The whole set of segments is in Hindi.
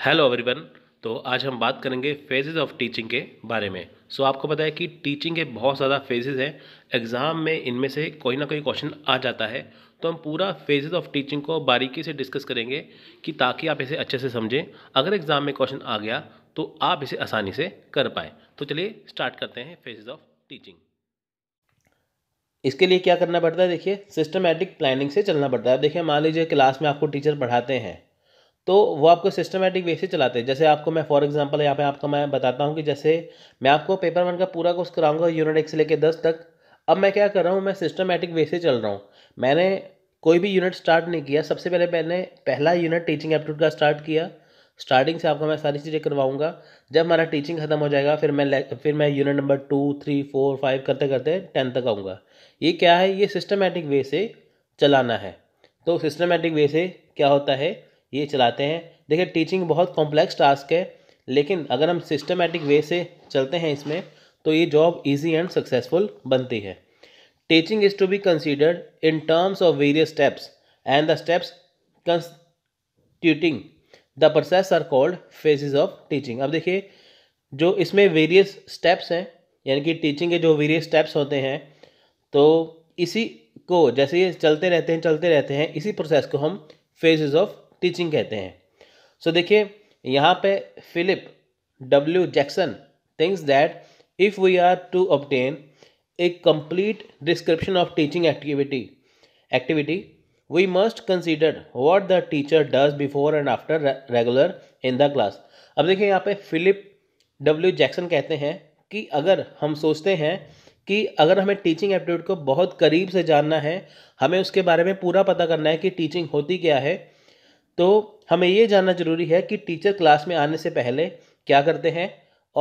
हेलो एवरीवन तो आज हम बात करेंगे फेजेस ऑफ टीचिंग के बारे में सो so, आपको पता है कि टीचिंग के बहुत ज़्यादा फेजेस हैं एग्ज़ाम में इनमें से कोई ना कोई क्वेश्चन आ जाता है तो हम पूरा फेजेस ऑफ टीचिंग को बारीकी से डिस्कस करेंगे कि ताकि आप इसे अच्छे से समझें अगर एग्ज़ाम में क्वेश्चन आ गया तो आप इसे आसानी से कर पाएँ तो चलिए स्टार्ट करते हैं फेजेस ऑफ टीचिंग इसके लिए क्या करना पड़ता है देखिए सिस्टमेटिक प्लानिंग से चलना पड़ता है देखिए मान लीजिए क्लास में आपको टीचर पढ़ाते हैं तो वो आपको सिस्टमेटिक वे से चलाते हैं जैसे आपको मैं फॉर एग्जांपल यहाँ पे आपका मैं बताता हूँ कि जैसे मैं आपको पेपर वन का पूरा कोर्स कराऊंगा यूनिट एक से लेकर दस तक अब मैं क्या कर रहा हूँ मैं सिस्टमेटिक वे से चल रहा हूँ मैंने कोई भी यूनिट स्टार्ट नहीं किया सबसे पहले मैंने पहला यूनिट टीचिंग एप्टीट्यूड का स्टार्ट किया स्टार्टिंग से आपको मैं सारी चीज़ें करवाऊंगा जब हमारा टीचिंग खत्म हो जाएगा फिर मैं फिर मैं unit number two three four five करते करते टेंथ तक आऊँगा ये क्या है ये सिस्टमेटिक वे से चलाना है तो सिस्टमेटिक वे से क्या होता है ये चलाते हैं देखिए टीचिंग बहुत कॉम्प्लेक्स टास्क है लेकिन अगर हम सिस्टमेटिक वे से चलते हैं इसमें तो ये जॉब इजी एंड सक्सेसफुल बनती है teaching is to be considered in terms of various steps and the steps constituting the process are called phases of teaching अब देखिए जो इसमें वेरियस स्टेप्स हैं यानी कि टीचिंग के जो वेरियस स्टेप्स होते हैं तो इसी को जैसे ये चलते रहते हैं चलते रहते हैं इसी प्रोसेस को हम फेजेस ऑफ टीचिंग कहते हैं सो so, देखिए यहाँ पे Philip W Jackson things that if we are to obtain a complete description of teaching activity activity we must consider what the teacher does before and after regular in the class अब देखिए यहाँ पे फिलिप डब्ल्यू जैक्सन कहते हैं कि अगर हम सोचते हैं कि अगर हमें टीचिंग एप्टीट्यूड को बहुत करीब से जानना है हमें उसके बारे में पूरा पता करना है कि टीचिंग होती क्या है तो हमें ये जानना जरूरी है कि टीचर क्लास में आने से पहले क्या करते हैं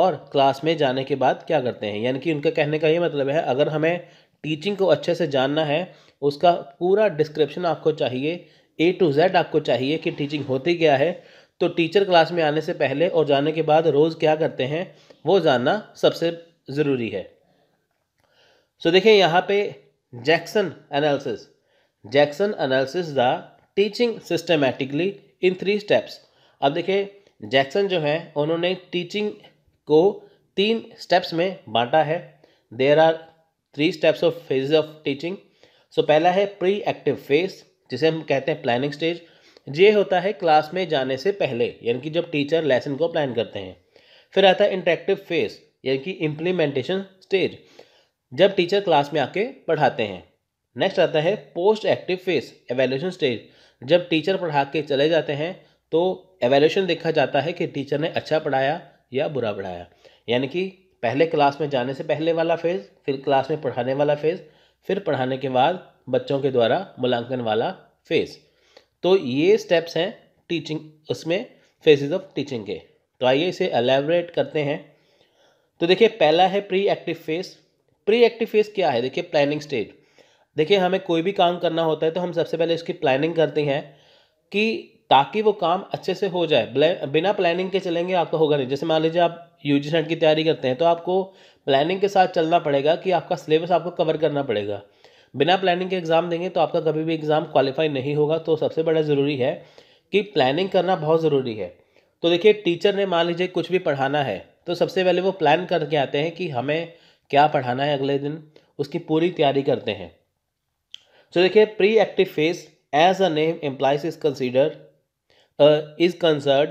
और क्लास में जाने के बाद क्या करते हैं यानी कि उनका कहने का ये मतलब है अगर हमें टीचिंग को अच्छे से जानना है उसका पूरा डिस्क्रिप्शन आपको चाहिए ए टू जेड आपको चाहिए कि टीचिंग होती क्या है तो टीचर क्लास में आने से पहले और जाने के बाद रोज़ क्या करते हैं वो जानना सबसे ज़रूरी है सो देखिए यहाँ पे Jackson analysis Jackson analysis the teaching systematically in three steps अब देखिए जैक्सन जो है उन्होंने टीचिंग को तीन स्टेप्स में बांटा है there are three steps of phase of teaching so पहला है प्री एक्टिव फेज जिसे हम कहते हैं प्लानिंग स्टेज ये होता है क्लास में जाने से पहले यानी कि जब टीचर लेसन को प्लान करते हैं फिर आता है इंटरेक्टिव फेज यानी कि इम्प्लीमेंटेशन स्टेज जब टीचर क्लास में आके पढ़ाते हैं नेक्स्ट आता है post active phase evaluation stage जब टीचर पढ़ा के चले जाते हैं तो एवेल्यूशन देखा जाता है कि टीचर ने अच्छा पढ़ाया या बुरा पढ़ाया यानी कि पहले क्लास में जाने से पहले वाला फेज़ फिर क्लास में पढ़ाने वाला फेज़ फिर पढ़ाने के बाद बच्चों के द्वारा मूल्यांकन वाला फेज़ तो ये स्टेप्स हैं टीचिंग उसमें फेजेज ऑफ टीचिंग के तो आइए इसे एलेबरेट करते हैं तो देखिए पहला है pre active phase pre active phase क्या है देखिए प्लानिंग स्टेज देखिए हमें कोई भी काम करना होता है तो हम सबसे पहले इसकी प्लानिंग करते हैं कि ताकि वो काम अच्छे से हो जाए बिना प्लानिंग के चलेंगे आपका होगा नहीं जैसे मान लीजिए आप यू जी की तैयारी करते हैं तो आपको प्लानिंग के साथ चलना पड़ेगा कि आपका सिलेबस आपको कवर करना पड़ेगा बिना प्लानिंग के एग्ज़ाम देंगे तो आपका कभी भी एग्ज़ाम क्वालिफाई नहीं होगा तो सबसे बड़ा ज़रूरी है कि प्लानिंग करना बहुत ज़रूरी है तो देखिए टीचर ने मान लीजिए कुछ भी पढ़ाना है तो सबसे पहले वो प्लान करके आते हैं कि हमें क्या पढ़ाना है अगले दिन उसकी पूरी तैयारी करते हैं सो देखिए pre active phase as a name implies is consider is concerned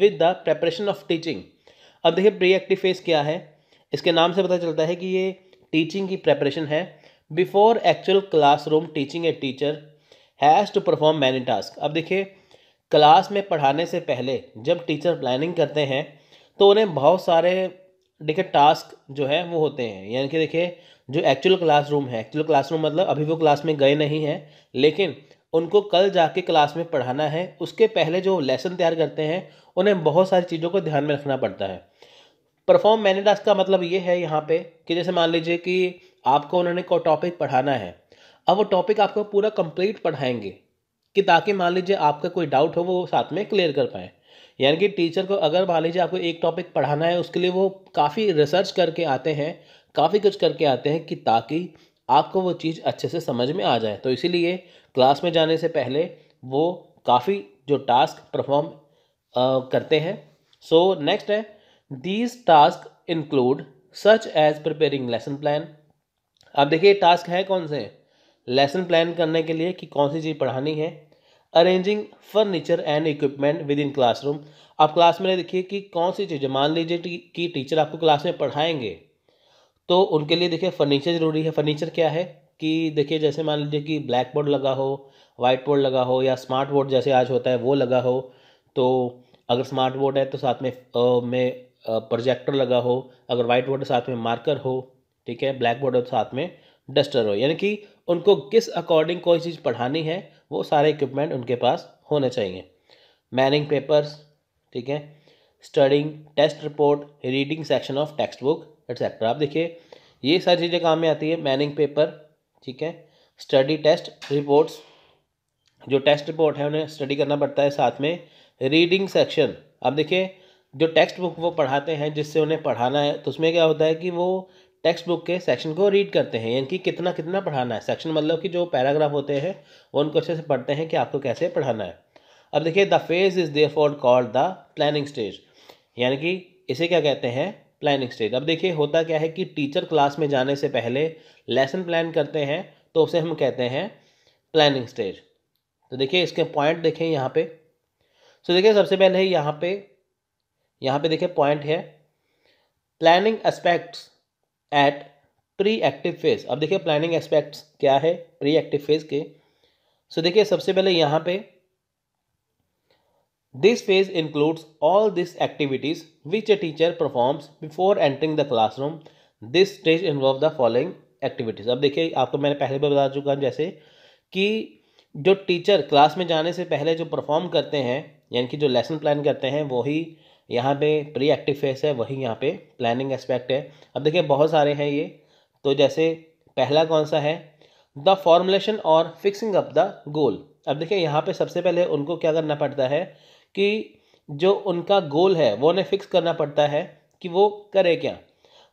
with the preparation of teaching अब देखिए प्री एक्टिव फेस क्या है इसके नाम से पता चलता है कि ये टीचिंग की प्रेपरेशन है before actual classroom teaching a teacher has to perform many task अब देखिए क्लास में पढ़ाने से पहले जब टीचर प्लानिंग करते हैं तो उन्हें बहुत सारे देखिए टास्क जो है वो होते हैं यानी कि देखिए जो एक्चुअल क्लासरूम है एक्चुअल क्लासरूम मतलब अभी वो क्लास में गए नहीं हैं लेकिन उनको कल जाके क्लास में पढ़ाना है उसके पहले जो लेसन तैयार करते हैं उन्हें बहुत सारी चीज़ों को ध्यान में रखना पड़ता है परफॉर्म मैनेडास का मतलब ये है यहाँ पे कि जैसे मान लीजिए कि आपको उन्होंने को टॉपिक पढ़ाना है अब वो टॉपिक आपको पूरा कंप्लीट पढ़ाएंगे कि ताकि मान लीजिए आपका कोई डाउट हो वो साथ में क्लियर कर पाएँ यानी कि टीचर को अगर मान लीजिए आपको एक टॉपिक पढ़ाना है उसके लिए वो काफ़ी रिसर्च करके आते हैं काफ़ी कुछ करके आते हैं कि ताकि आपको वो चीज़ अच्छे से समझ में आ जाए तो इसीलिए क्लास में जाने से पहले वो काफ़ी जो टास्क परफॉर्म करते हैं सो नेक्स्ट है these task include such as preparing lesson plan अब देखिए टास्क है कौन से लेसन प्लान करने के लिए कि कौन सी चीज़ पढ़ानी है arranging furniture and equipment within classroom आप क्लास में देखिए कि कौन सी चीज़ें मान लीजिए कि टीचर आपको क्लास में पढ़ाएंगे तो उनके लिए देखिए फर्नीचर ज़रूरी है फर्नीचर क्या है कि देखिए जैसे मान लीजिए कि ब्लैक बोर्ड लगा हो वाइट बोर्ड लगा हो या स्मार्ट बोर्ड जैसे आज होता है वो लगा हो तो अगर स्मार्ट बोर्ड है तो साथ में आ, में प्रोजेक्टर लगा हो अगर वाइट बोर्ड साथ में मार्कर हो ठीक है ब्लैक बोर्ड तो साथ में डस्टर हो यानी कि उनको किस अकॉर्डिंग कोई चीज़ पढ़ानी है वो सारे इक्विपमेंट उनके पास होने चाहिए मैनिंग पेपर्स ठीक है studying test report reading section of text book etcetera आप देखिए ये सारी चीज़ें काम में आती है मैनिंग पेपर ठीक है स्टडी टेस्ट रिपोर्ट्स जो टेस्ट रिपोर्ट है उन्हें स्टडी करना पड़ता है साथ में रीडिंग सेक्शन अब देखिए जो टेक्स्ट बुक वो पढ़ाते हैं जिससे उन्हें पढ़ाना है तो उसमें क्या होता है कि वो टेक्स्ट बुक के सेक्शन को रीड करते हैं यानी कि कितना कितना पढ़ाना है सेक्शन मतलब कि जो पैराग्राफ होते हैं वो उनको अच्छे से पढ़ते हैं कि आपको कैसे पढ़ाना है अब देखिए the phase is there called the planning stage यानी कि इसे क्या कहते हैं प्लानिंग स्टेज अब देखिए होता क्या है कि टीचर क्लास में जाने से पहले लेसन प्लान करते हैं तो उसे हम कहते हैं प्लानिंग स्टेज तो देखिए इसके पॉइंट देखें यहाँ पे सो देखिए सबसे पहले यहाँ पे यहाँ पे देखिए पॉइंट है planning aspects at pre active phase अब देखिए प्लानिंग एस्पेक्ट्स क्या है प्री एक्टिव फेज के सो देखिए सबसे पहले यहाँ पे This phase includes all these activities which a teacher performs before entering the classroom. This stage involves the following activities. अब देखिए आपको मैंने पहले भी बता चुका हूँ जैसे कि जो टीचर क्लास में जाने से पहले जो परफॉर्म करते हैं यानी कि जो लेसन प्लान करते हैं वही यहाँ पे प्री एक्टिव फेस है वही यहाँ पे प्लानिंग एस्पेक्ट है अब देखिए बहुत सारे हैं ये तो जैसे पहला कौन सा है द फॉर्मुलेशन और फिक्सिंग अप द गोल अब देखिए यहाँ पे सबसे पहले उनको क्या करना पड़ता है कि जो उनका गोल है वो उन्हें फिक्स करना पड़ता है कि वो करे क्या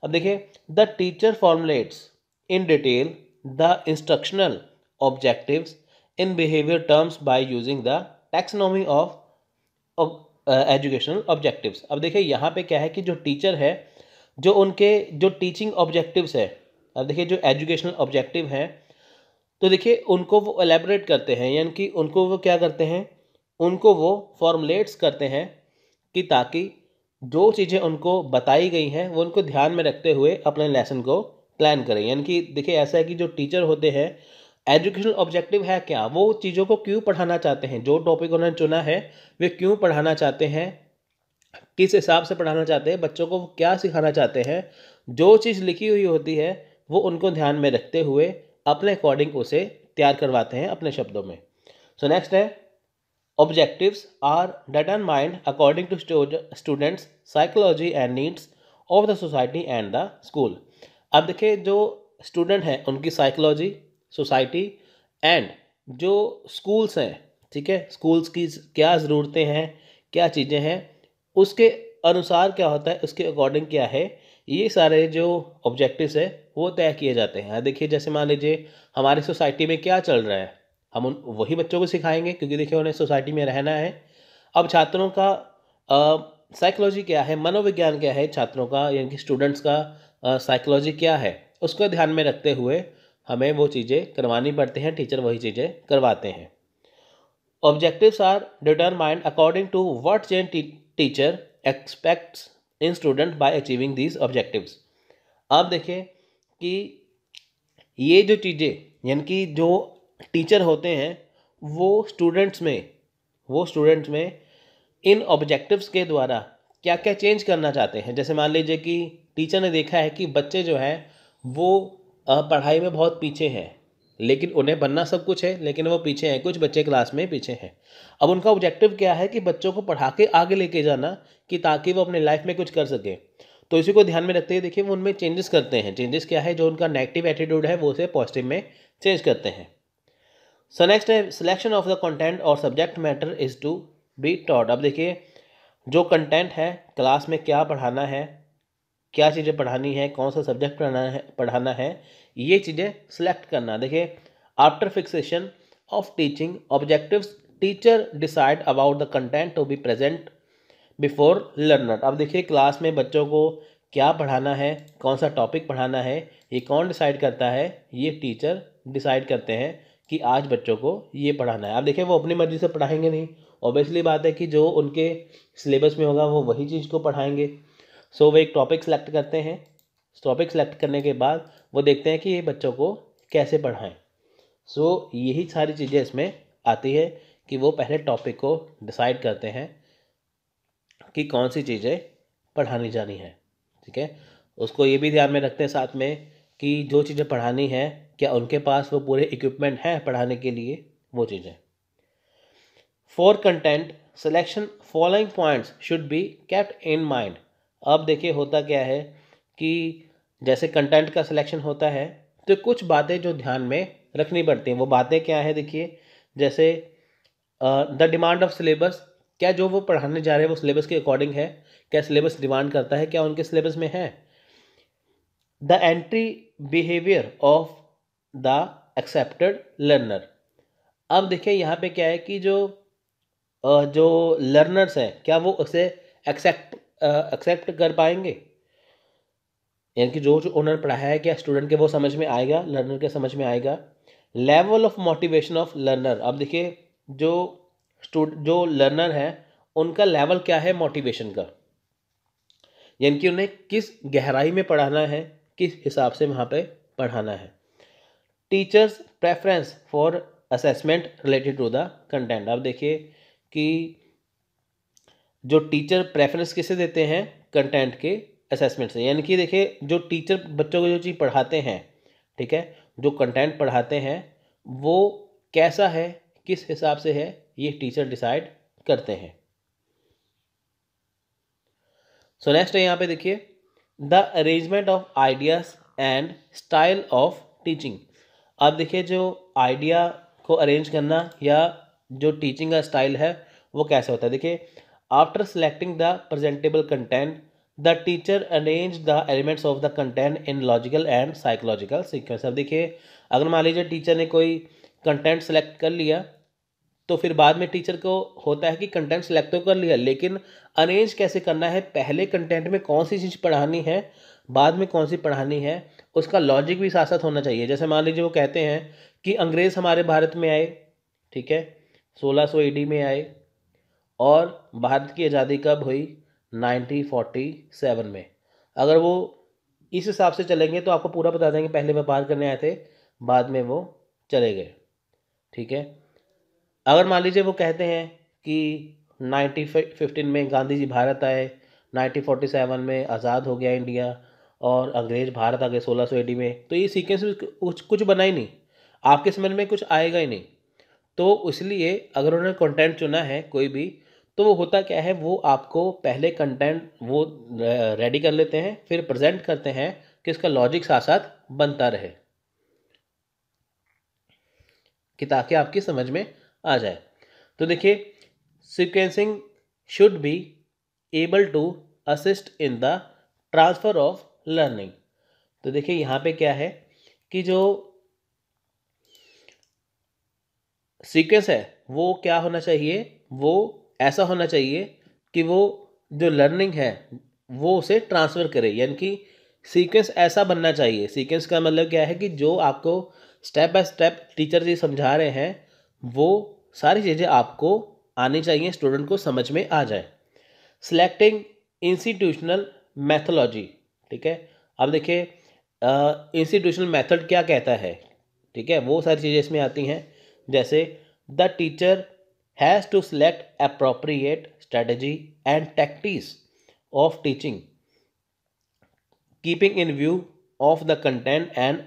अब देखिए the teacher formulates in detail the instructional objectives in behaviour terms by using the taxonomy of educational objectives अब देखिए यहाँ पे क्या है कि जो टीचर है जो उनके जो टीचिंग ऑब्जेक्टिव्स है अब देखिए जो एजुकेशनल ऑब्जेक्टिव हैं तो देखिए उनको वो एलेबरेट करते हैं यानी कि उनको वो क्या करते हैं उनको वो फॉर्मुलेट्स करते हैं कि ताकि जो चीज़ें उनको बताई गई हैं वो उनको ध्यान में रखते हुए अपने लेसन को प्लान करें यानी कि देखिए ऐसा है कि जो टीचर होते हैं एजुकेशनल ऑब्जेक्टिव है क्या वो चीज़ों को क्यों पढ़ाना चाहते हैं जो टॉपिक उन्होंने चुना है वे क्यों पढ़ाना चाहते हैं किस हिसाब से पढ़ाना चाहते हैं बच्चों को क्या सिखाना चाहते हैं जो चीज़ लिखी हुई होती है वो उनको ध्यान में रखते हुए अपने अकॉर्डिंग उसे तैयार करवाते हैं अपने शब्दों में सो नेक्स्ट है Objectives are determined according to stud students' psychology and needs of the society and the school. अब देखिए जो स्टूडेंट हैं उनकी साइकोलॉजी सोसाइटी एंड जो स्कूल्स हैं ठीक है स्कूल्स की क्या ज़रूरतें हैं क्या चीज़ें हैं उसके अनुसार क्या होता है उसके अकॉर्डिंग क्या है ये सारे जो ऑब्जेक्टिव्स है वो तय किए जाते हैं देखिए जैसे मान लीजिए हमारी सोसाइटी में क्या चल रहा है हम उन वही बच्चों को सिखाएंगे क्योंकि देखिए उन्हें सोसाइटी में रहना है अब छात्रों का साइकोलॉजी क्या है मनोविज्ञान क्या है छात्रों का यानी कि स्टूडेंट्स का साइकोलॉजी क्या है उसको ध्यान में रखते हुए हमें वो चीज़ें करवानी पड़ती हैं टीचर वही चीज़ें करवाते हैं objectives are determined according to what change teacher expects in student by achieving these objectives आप देखें कि ये जो चीज़ें यानी कि जो टीचर होते हैं वो स्टूडेंट्स में वो स्टूडेंट्स में इन ऑब्जेक्टिव्स के द्वारा क्या क्या चेंज करना चाहते हैं जैसे मान लीजिए कि टीचर ने देखा है कि बच्चे जो हैं वो पढ़ाई में बहुत पीछे हैं लेकिन उन्हें बनना सब कुछ है लेकिन वो पीछे हैं कुछ बच्चे क्लास में पीछे हैं अब उनका ऑब्जेक्टिव क्या है कि बच्चों को पढ़ा के आगे लेके जाना कि ताकि वो अपने लाइफ में कुछ कर सकें तो इसी को ध्यान में रखते हुए देखिए वो उनमें चेंजेस करते हैं चेंजेस क्या है जो उनका नेगेटिव एटीट्यूड है वो उसे पॉजिटिव में चेंज करते हैं सो नेक्स्ट है सिलेक्शन ऑफ द कंटेंट और subject matter is to be taught अब देखिए जो कंटेंट है क्लास में क्या पढ़ाना है क्या चीज़ें पढ़ानी है कौन सा सब्जेक्ट पढ़ाना है पढ़ाना है ये चीज़ें सिलेक्ट करना देखिए after fixation of teaching objectives teacher decide about the content to be present before learner अब देखिए क्लास में बच्चों को क्या पढ़ाना है कौन सा टॉपिक पढ़ाना है ये कौन डिसाइड करता है ये टीचर डिसाइड करते हैं कि आज बच्चों को ये पढ़ाना है आप देखिए वो अपनी मर्ज़ी से पढ़ाएंगे नहीं ऑब्वियसली बात है कि जो उनके सिलेबस में होगा वो वही चीज़ को पढ़ाएंगे सो so, वो एक टॉपिक सेलेक्ट करते हैं टॉपिक सेलेक्ट करने के बाद वो देखते हैं कि ये बच्चों को कैसे पढ़ाएं सो so, यही सारी चीज़ें इसमें आती है कि वो पहले टॉपिक को डिसाइड करते हैं कि कौन सी चीज़ें पढ़ानी जानी है ठीक है उसको ये भी ध्यान में रखते हैं साथ में कि जो चीज़ें पढ़ानी है क्या उनके पास वो पूरे इक्विपमेंट हैं पढ़ाने के लिए वो चीज़ें for content selection following points should be kept in mind अब देखिए होता क्या है कि जैसे कंटेंट का सिलेक्शन होता है तो कुछ बातें जो ध्यान में रखनी पड़ती हैं वो बातें क्या है देखिए जैसे द डिमांड ऑफ सिलेबस क्या जो वो पढ़ाने जा रहे हैं वो सिलेबस के अकॉर्डिंग है क्या सिलेबस डिमांड करता है क्या उनके सिलेबस में है the entry behaviour of the accepted learner अब देखिए यहाँ पे क्या है कि जो जो लर्नर्स हैं क्या वो उसे एक्सेप्ट एक्सेप्ट कर पाएंगे यानी कि जो जो ओनर पढ़ाया है क्या स्टूडेंट के वो समझ में आएगा लर्नर के समझ में आएगा level of motivation of learner अब देखिए जो स्टूड जो लर्नर है उनका लेवल क्या है मोटिवेशन का यानी कि उन्हें किस गहराई में पढ़ाना है किस हिसाब से वहाँ पे पढ़ाना है teachers preference for assessment related to the content अब देखिए कि जो टीचर प्रेफरेंस किसे देते हैं कंटेंट के असेसमेंट से यानी कि देखिए जो टीचर बच्चों को जो चीज़ पढ़ाते हैं ठीक है जो कंटेंट पढ़ाते हैं वो कैसा है किस हिसाब से है ये टीचर डिसाइड करते हैं सो नेक्स्ट है यहाँ पे देखिए the arrangement of ideas and style of teaching अब देखिए जो आइडिया को अरेंज करना या जो टीचिंग का स्टाइल है वो कैसे होता है देखिए after selecting the presentable content the teacher arrange the elements of the content in logical and psychological sequence अब देखिए अगर मान लीजिए टीचर ने कोई कंटेंट सेलेक्ट कर लिया तो फिर बाद में टीचर को होता है कि कंटेंट सेलेक्ट तो कर लिया लेकिन अरेंज कैसे करना है पहले कंटेंट में कौन सी चीज़ पढ़ानी है बाद में कौन सी पढ़ानी है उसका लॉजिक भी साथ साथ होना चाहिए जैसे मान लीजिए वो कहते हैं कि अंग्रेज़ हमारे भारत में आए ठीक है 1600 सौ में आए और भारत की आज़ादी कब हुई 1947 में अगर वो इस हिसाब से चलेंगे तो आपको पूरा बता देंगे पहले व्यापार करने आए थे बाद में वो चले गए ठीक है अगर मान लीजिए वो कहते हैं कि फिफ्टीन में गांधी जी भारत आए सेवन में आज़ाद हो गया इंडिया और अंग्रेज भारत आ गए सोलह सौ एडी में तो ये सीक्वेंस कुछ कुछ बना ही नहीं आपके समझ में कुछ आएगा ही नहीं तो इसलिए अगर उन्होंने कंटेंट चुना है कोई भी तो वो होता क्या है वो आपको पहले कंटेंट वो रेडी कर लेते हैं फिर प्रेजेंट करते हैं कि इसका लॉजिक साथ साथ बनता रहे कि ताकि आपकी समझ में आ जाए तो देखिए sequencing should be able to assist in the transfer of learning तो देखिए यहाँ पे क्या है कि जो सीक्वेंस है वो क्या होना चाहिए वो ऐसा होना चाहिए कि वो जो लर्निंग है वो उसे ट्रांसफ़र करे यानी कि सीक्वेंस ऐसा बनना चाहिए सीक्वेंस का मतलब क्या है कि जो आपको step by step teacher ji समझा रहे हैं वो सारी चीज़ें आपको आनी चाहिए स्टूडेंट को समझ में आ जाए सिलेक्टिंग इंस्टीट्यूशनल मैथोलॉजी ठीक है अब देखिए इंस्टीट्यूशनल मेथड क्या कहता है ठीक है वो सारी चीज़ें इसमें आती हैं जैसे the teacher has to select appropriate strategy and tactics of teaching keeping in view of the content and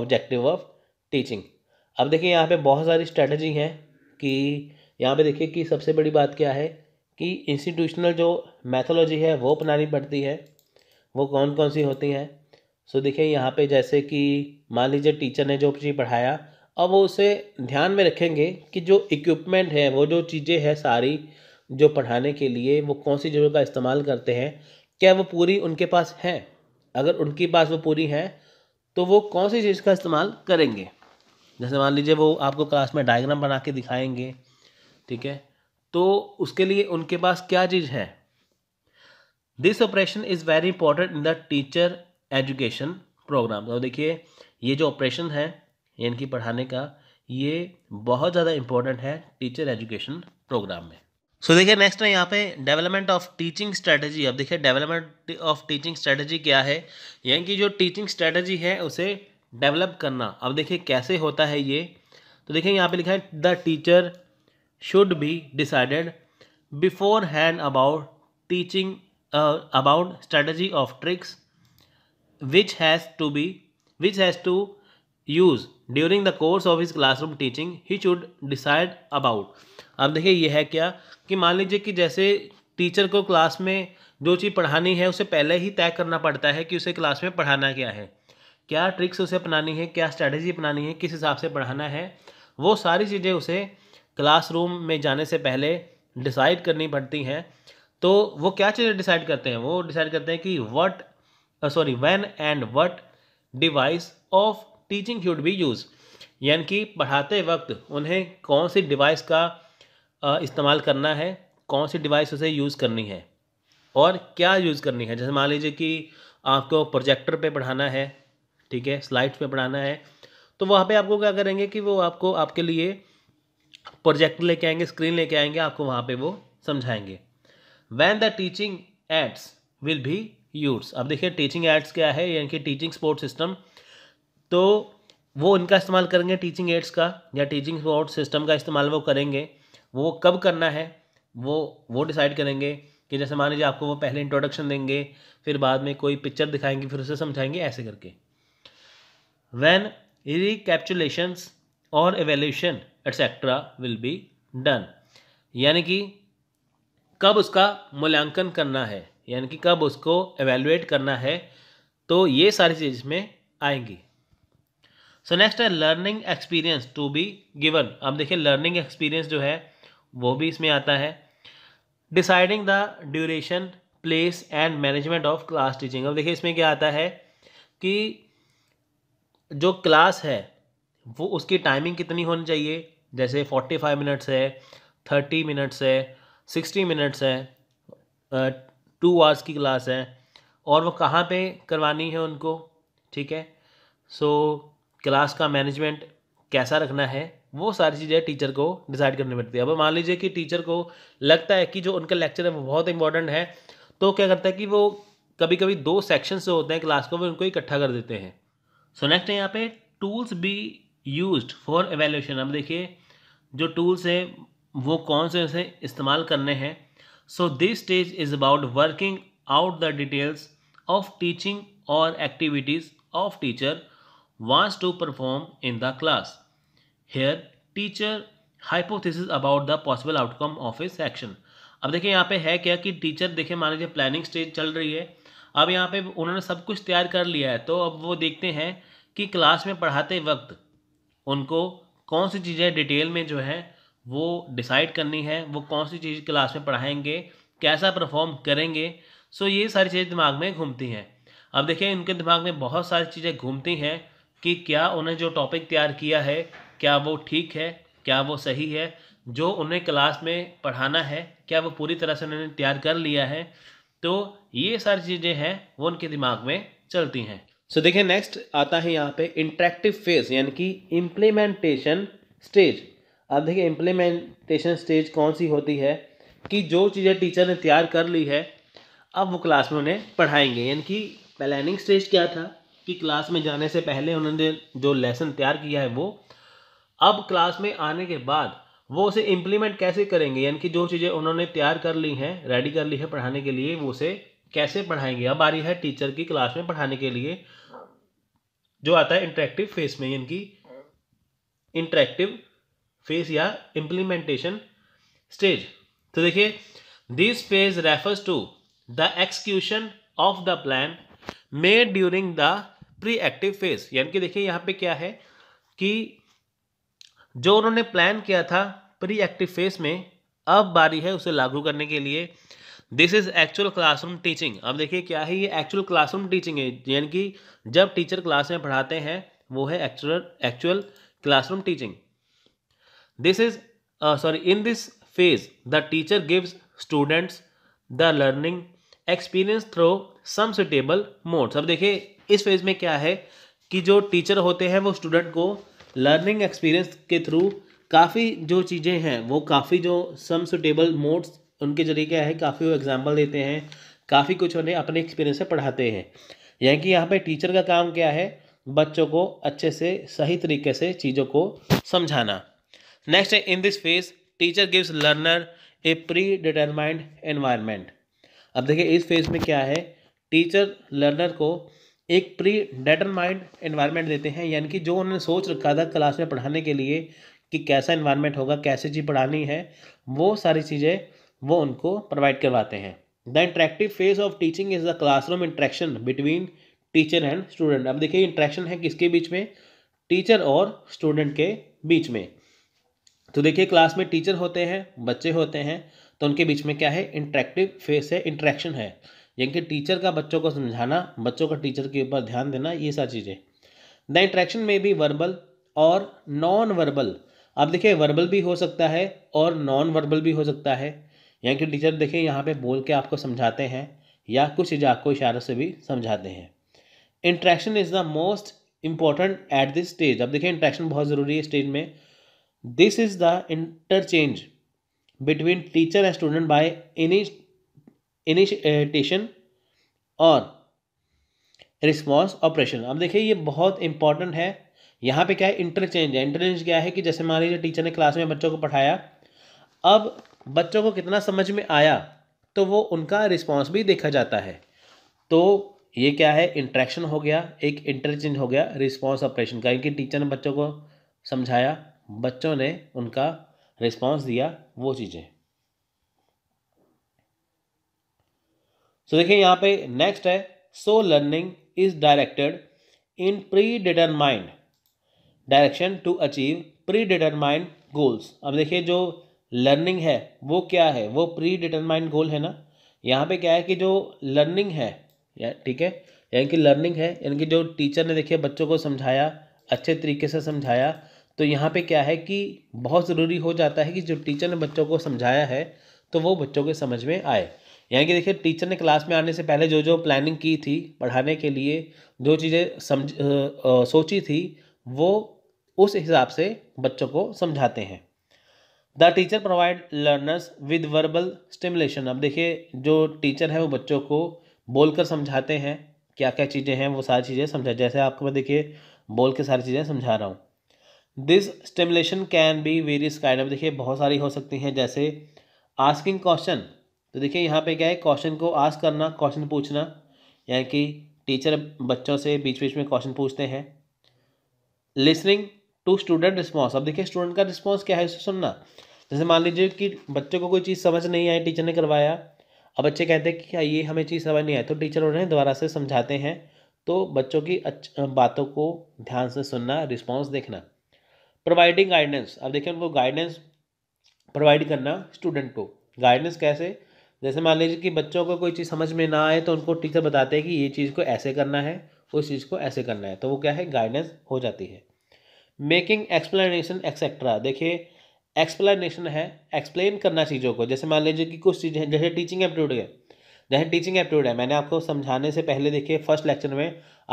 objective of teaching अब देखिए यहाँ पे बहुत सारी स्ट्रेटजी हैं कि यहाँ पे देखिए कि सबसे बड़ी बात क्या है कि इंस्टीट्यूशनल जो मैथोलॉजी है वो अपनानी पड़ती है वो कौन कौन सी होती हैं सो देखिए यहाँ पे जैसे कि मान लीजिए टीचर ने जो चीज़ पढ़ाया अब वो उसे ध्यान में रखेंगे कि जो इक्विपमेंट है वो जो चीज़ें हैं सारी जो पढ़ाने के लिए वो कौन सी चीज़ों का इस्तेमाल करते हैं क्या वो पूरी उनके पास हैं अगर उनके पास वो पूरी हैं तो वो कौन सी चीज़ का इस्तेमाल करेंगे जैसे मान लीजिए वो आपको क्लास में डायग्राम बना के दिखाएंगे ठीक है तो उसके लिए उनके पास क्या चीज़ है this operation is very important in the teacher education program और देखिए ये जो ऑपरेशन है इनकी पढ़ाने का ये बहुत ज़्यादा इंपॉर्टेंट है टीचर एजुकेशन प्रोग्राम में सो so, देखिए नेक्स्ट है यहाँ पे डेवलपमेंट ऑफ टीचिंग स्ट्रेटजी अब देखिए डेवलपमेंट ऑफ टीचिंग स्ट्रेटजी क्या है यानी कि जो टीचिंग स्ट्रेटजी है उसे डेवलप करना अब देखिए कैसे होता है ये तो देखिए यहाँ पे लिखा है the teacher should be decided beforehand about teaching uh, about strategy of tricks which has to be which has to use during the course of his classroom teaching he should decide about अब देखिए यह है क्या कि मान लीजिए कि जैसे टीचर को क्लास में जो चीज़ पढ़ानी है उसे पहले ही तय करना पड़ता है कि उसे क्लास में पढ़ाना क्या है क्या ट्रिक्स उसे अपनानी है क्या स्ट्रैटेजी अपनानी है किस हिसाब से पढ़ाना है वो सारी चीज़ें उसे क्लासरूम में जाने से पहले डिसाइड करनी पड़ती हैं तो वो क्या चीज़ें डिसाइड करते हैं वो डिसाइड करते हैं कि what sorry when and what device of teaching should be use यानी कि पढ़ाते वक्त उन्हें कौन सी डिवाइस का uh, इस्तेमाल करना है कौन सी डिवाइस उसे यूज़ करनी है और क्या यूज़ करनी है जैसे मान लीजिए कि आपको प्रोजेक्टर पे पढ़ाना है ठीक है स्लाइड्स पे पढ़ाना है तो वहाँ पे आपको क्या करेंगे कि वो आपको आपके लिए प्रोजेक्टर लेके आएंगे स्क्रीन लेके आएंगे आपको वहाँ पे वो समझाएंगे when the teaching aids will be use अब देखिए टीचिंग एड्स क्या है यानी कि टीचिंग स्पोर्ट सिस्टम तो वो उनका इस्तेमाल करेंगे टीचिंग एड्स का या टीचिंग स्पोर्ट सिस्टम का इस्तेमाल वो करेंगे वो कब करना है वो वो डिसाइड करेंगे कि जैसे मान लीजिए आपको वो पहले इंट्रोडक्शन देंगे फिर बाद में कोई पिक्चर दिखाएंगे फिर उसे समझाएंगे ऐसे करके वैन रिकैप्चुलेशंस और evaluation etcetera will be done यानी कि कब उसका मूल्यांकन करना है यानी कि कब उसको एवेलुएट करना है तो ये सारी चीज़ इसमें आएंगी सो नेक्स्ट है learning experience to be given अब देखिए लर्निंग एक्सपीरियंस जो है वो भी इसमें आता है deciding the duration place and management of class teaching अब देखिए इसमें क्या आता है कि जो क्लास है वो उसकी टाइमिंग कितनी होनी चाहिए जैसे फोर्टी फाइव मिनट्स है थर्टी मिनट्स है सिक्सटी मिनट्स है टू आवर्स की क्लास है और वो कहाँ पे करवानी है उनको ठीक है सो so, क्लास का मैनेजमेंट कैसा रखना है वो सारी चीज़ें टीचर को डिसाइड करनी पड़ती है अब मान लीजिए कि टीचर को लगता है कि जो उनका लेक्चर है वो बहुत इंपॉर्टेंट है तो क्या करता है कि वो कभी कभी दो सेक्शन से होते हैं क्लास को वो उनको इकट्ठा कर देते हैं सो नेक्स्ट है यहाँ पे tools be use for evaluation अब देखिए जो टूल्स हैं वो कौन से उसे इस्तेमाल करने हैं so this stage is about working out the details of teaching और activities of teacher wants to perform in the class here teacher hypothesis about the possible outcome of his action अब देखिए यहाँ पे है क्या कि टीचर देखिए मान लीजिए प्लानिंग स्टेज चल रही है अब यहाँ पे उन्होंने सब कुछ तैयार कर लिया है तो अब वो देखते हैं कि क्लास में पढ़ाते वक्त उनको कौन सी चीज़ें डिटेल में जो है वो डिसाइड करनी है वो कौन सी चीज़ क्लास में पढ़ाएंगे कैसा परफॉर्म करेंगे सो ये सारी चीज़ें दिमाग में घूमती हैं अब देखिए इनके दिमाग में बहुत सारी चीज़ें घूमती हैं कि क्या उन्हें जो टॉपिक तैयार किया है क्या वो ठीक है क्या वो सही है जो उन्हें क्लास में पढ़ाना है क्या वो पूरी तरह से उन्होंने तैयार कर लिया है तो ये सारी चीज़ें हैं वो उनके दिमाग में चलती हैं सो so, देखिए नेक्स्ट आता है यहाँ पे इंट्रैक्टिव फेज यानी कि इम्प्लीमेंटेशन स्टेज अब देखिए इम्प्लीमेंटेशन स्टेज कौन सी होती है कि जो चीज़ें टीचर ने तैयार कर ली है अब वो क्लास में उन्हें पढ़ाएंगे यानी कि प्लानिंग स्टेज क्या था कि क्लास में जाने से पहले उन्होंने जो लेसन तैयार किया है वो अब क्लास में आने के बाद वो उसे इम्प्लीमेंट कैसे करेंगे यानी कि जो चीज़ें उन्होंने तैयार कर ली हैं रेडी कर ली है पढ़ाने के लिए वो उसे कैसे पढ़ाएंगे अब आ रही है टीचर की क्लास में पढ़ाने के लिए जो आता है इंटरेक्टिव फेस में यानी कि इंटरेक्टिव फेज या इम्प्लीमेंटेशन स्टेज तो देखिए this phase refers to the execution of the plan made during the pre active phase यानी कि देखिए यहाँ पे क्या है कि जो उन्होंने प्लान किया था प्री एक्टिव फेज में अब बारी है उसे लागू करने के लिए this is actual classroom teaching अब देखिए क्या है ये एक्चुअल क्लासरूम टीचिंग है यानी कि जब टीचर क्लास में पढ़ाते हैं वो है actual actual classroom teaching this is sorry in this phase the teacher gives students the learning experience through some suitable modes अब देखिए इस फेज में क्या है कि जो टीचर होते हैं वो स्टूडेंट को लर्निंग एक्सपीरियंस के थ्रू काफ़ी जो चीज़ें हैं वो काफ़ी जो सम सुटेबल मोड्स उनके जरिए क्या है काफ़ी वो एग्जाम्पल देते हैं काफ़ी कुछ उन्हें अपने एक्सपीरियंस से पढ़ाते हैं यानी कि यहाँ पे टीचर का काम क्या है बच्चों को अच्छे से सही तरीके से चीज़ों को समझाना नेक्स्ट है in this phase teacher gives learner a pre determined environment अब देखिए इस फेज में क्या है टीचर लर्नर को एक प्री डेटरमाइंड एनवायरनमेंट देते हैं यानी कि जो उन्होंने सोच रखा था क्लास में पढ़ाने के लिए कि कैसा एनवायरनमेंट होगा कैसे चीज़ पढ़ानी है वो सारी चीज़ें वो उनको प्रोवाइड करवाते हैं the interactive phase of teaching is the classroom interaction between teacher and student अब देखिए इंट्रैक्शन है किसके बीच में टीचर और स्टूडेंट के बीच में तो देखिए क्लास में टीचर होते हैं बच्चे होते हैं तो उनके बीच में क्या है इंट्रैक्टिव फेस है इंट्रैक्शन है यानी कि टीचर का बच्चों को समझाना बच्चों का टीचर के ऊपर ध्यान देना ये सारी चीज़ें द इंट्रैक्शन में भी वर्बल और नॉन वर्बल अब देखिए वर्बल भी हो सकता है और नॉन वर्बल भी हो सकता है यानी कि टीचर देखिए यहाँ पे बोल के आपको समझाते हैं या कुछ चीज़ आपको इशारों से भी समझाते हैं interaction is the most important at this stage अब देखिए इंट्रैक्शन बहुत ज़रूरी है स्टेज में this is the interchange between teacher and student by initiation और रिस्पॉन्स ऑपरेशन अब देखिए ये बहुत इंपॉर्टेंट है यहाँ पे क्या है इंटरचेंज है इंटरचेंज क्या है कि जैसे मान लीजिए टीचर ने क्लास में बच्चों को पढ़ाया अब बच्चों को कितना समझ में आया तो वो उनका रिस्पॉन्स भी देखा जाता है तो ये क्या है इंट्रैक्शन हो गया एक इंटरचेंज हो गया रिस्पॉन्स ऑपरेशन का यानी कि टीचर ने बच्चों को समझाया बच्चों ने उनका रिस्पॉन्स दिया वो चीज़ें सो so, देखिए यहाँ पे नेक्स्ट है so learning is directed in pre determined direction to achieve pre determined goals अब देखिए जो लर्निंग है वो क्या है वो प्री डिटरमाइंड गोल है ना यहाँ पे क्या है कि जो लर्निंग है ठीक है यानी कि लर्निंग है यानी कि जो टीचर ने देखिए बच्चों को समझाया अच्छे तरीके से समझाया तो यहाँ पे क्या है कि बहुत ज़रूरी हो जाता है कि जो टीचर ने बच्चों को समझाया है तो वो बच्चों के समझ में आए यानी कि देखिए टीचर ने क्लास में आने से पहले जो जो प्लानिंग की थी पढ़ाने के लिए जो चीज़ें समझ आ, आ, सोची थी वो उस हिसाब से बच्चों को समझाते हैं the teacher provide learners with verbal stimulation अब देखिए जो टीचर है वो बच्चों को बोलकर समझाते हैं क्या क्या चीज़ें हैं वो सारी चीज़ें समझा जैसे आपको मैं देखिए बोल के सारी चीज़ें समझा रहा हूँ this stimulation can be various kind of देखिए बहुत सारी हो सकती हैं जैसे आस्किंग क्वेश्चन तो देखिए यहाँ पे क्या है क्वेश्चन को आस्क करना क्वेश्चन पूछना यानी कि टीचर बच्चों से बीच बीच में क्वेश्चन पूछते हैं लिसनिंग टू स्टूडेंट रिस्पॉन्स अब देखिए स्टूडेंट का रिस्पॉन्स क्या है उसे सुनना जैसे मान लीजिए कि बच्चों को कोई चीज़ समझ नहीं आई टीचर ने करवाया अब बच्चे कहते हैं कि क्या ये हमें चीज़ समझ नहीं आई तो टीचर उन्हें दोबारा से समझाते हैं तो बच्चों की बातों को ध्यान से सुनना रिस्पॉन्स देखना प्रोवाइडिंग गाइडेंस अब देखिए उनको गाइडेंस प्रोवाइड करना स्टूडेंट को गाइडेंस कैसे जैसे मान लीजिए कि बच्चों को कोई चीज़ समझ में ना आए तो उनको टीचर बताते हैं कि ये चीज़ को ऐसे करना है उस चीज़ को ऐसे करना है तो वो क्या है गाइडेंस हो जाती है मेकिंग एक्सप्लेनेशन एक्सेट्रा देखिए एक्सप्लेनेशन है एक्सप्लेन करना चीज़ों को जैसे मान लीजिए कि कुछ चीज़ें जैसे टीचिंग एप्टीट्यूड है जैसे टीचिंग एप्टीट्यूड है मैंने आपको समझाने से पहले देखिए फर्स्ट लेक्चर में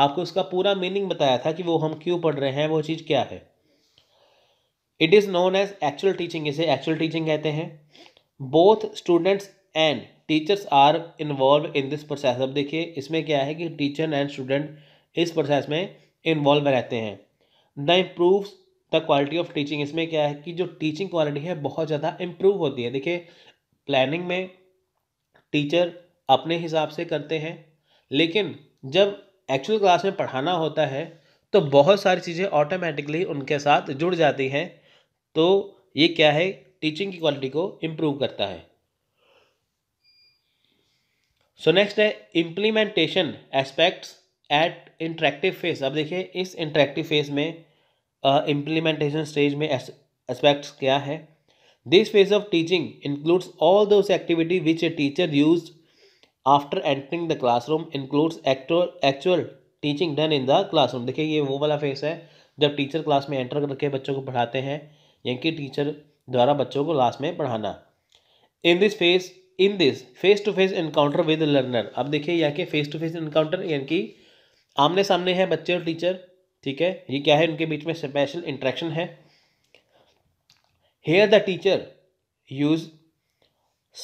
आपको उसका पूरा मीनिंग बताया था कि वो हम क्यों पढ़ रहे हैं वो चीज़ क्या है it is known as actual teaching इसे एक्चुअल टीचिंग कहते हैं both students and teachers are involve in this process अब देखिए इसमें क्या है कि टीचर एंड स्टूडेंट इस प्रोसेस में इन्वॉल्व रहते हैं the improve the quality of teaching इसमें क्या है कि जो टीचिंग क्वालिटी है बहुत ज़्यादा इम्प्रूव होती है देखिए प्लानिंग में टीचर अपने हिसाब से करते हैं लेकिन जब एक्चुअल क्लास में पढ़ाना होता है तो बहुत सारी चीज़ें ऑटोमेटिकली उनके साथ जुड़ जाती हैं तो ये क्या है टीचिंग की क्वालिटी को इम्प्रूव करता है सो नेक्स्ट है implementation aspects at interactive phase अब देखिए इस इंट्रैक्टिव फेज में इम्प्लीमेंटेशन स्टेज में एस्पेक्ट्स क्या है this phase of teaching includes all those activity which a teacher use after entering the classroom includes actual teaching done in the classroom देखिए ये वो वाला फेज है जब टीचर क्लास में एंटर करके बच्चों को पढ़ाते हैं यानी कि टीचर द्वारा बच्चों को क्लास में पढ़ाना in this phase in this face to face encounter with learner अब देखिए यहाँ के फेस टू फेस इनकाउंटर यानी कि आमने सामने है बच्चे और टीचर ठीक है ये क्या है उनके बीच में स्पेशल इंट्रैक्शन है here the teacher use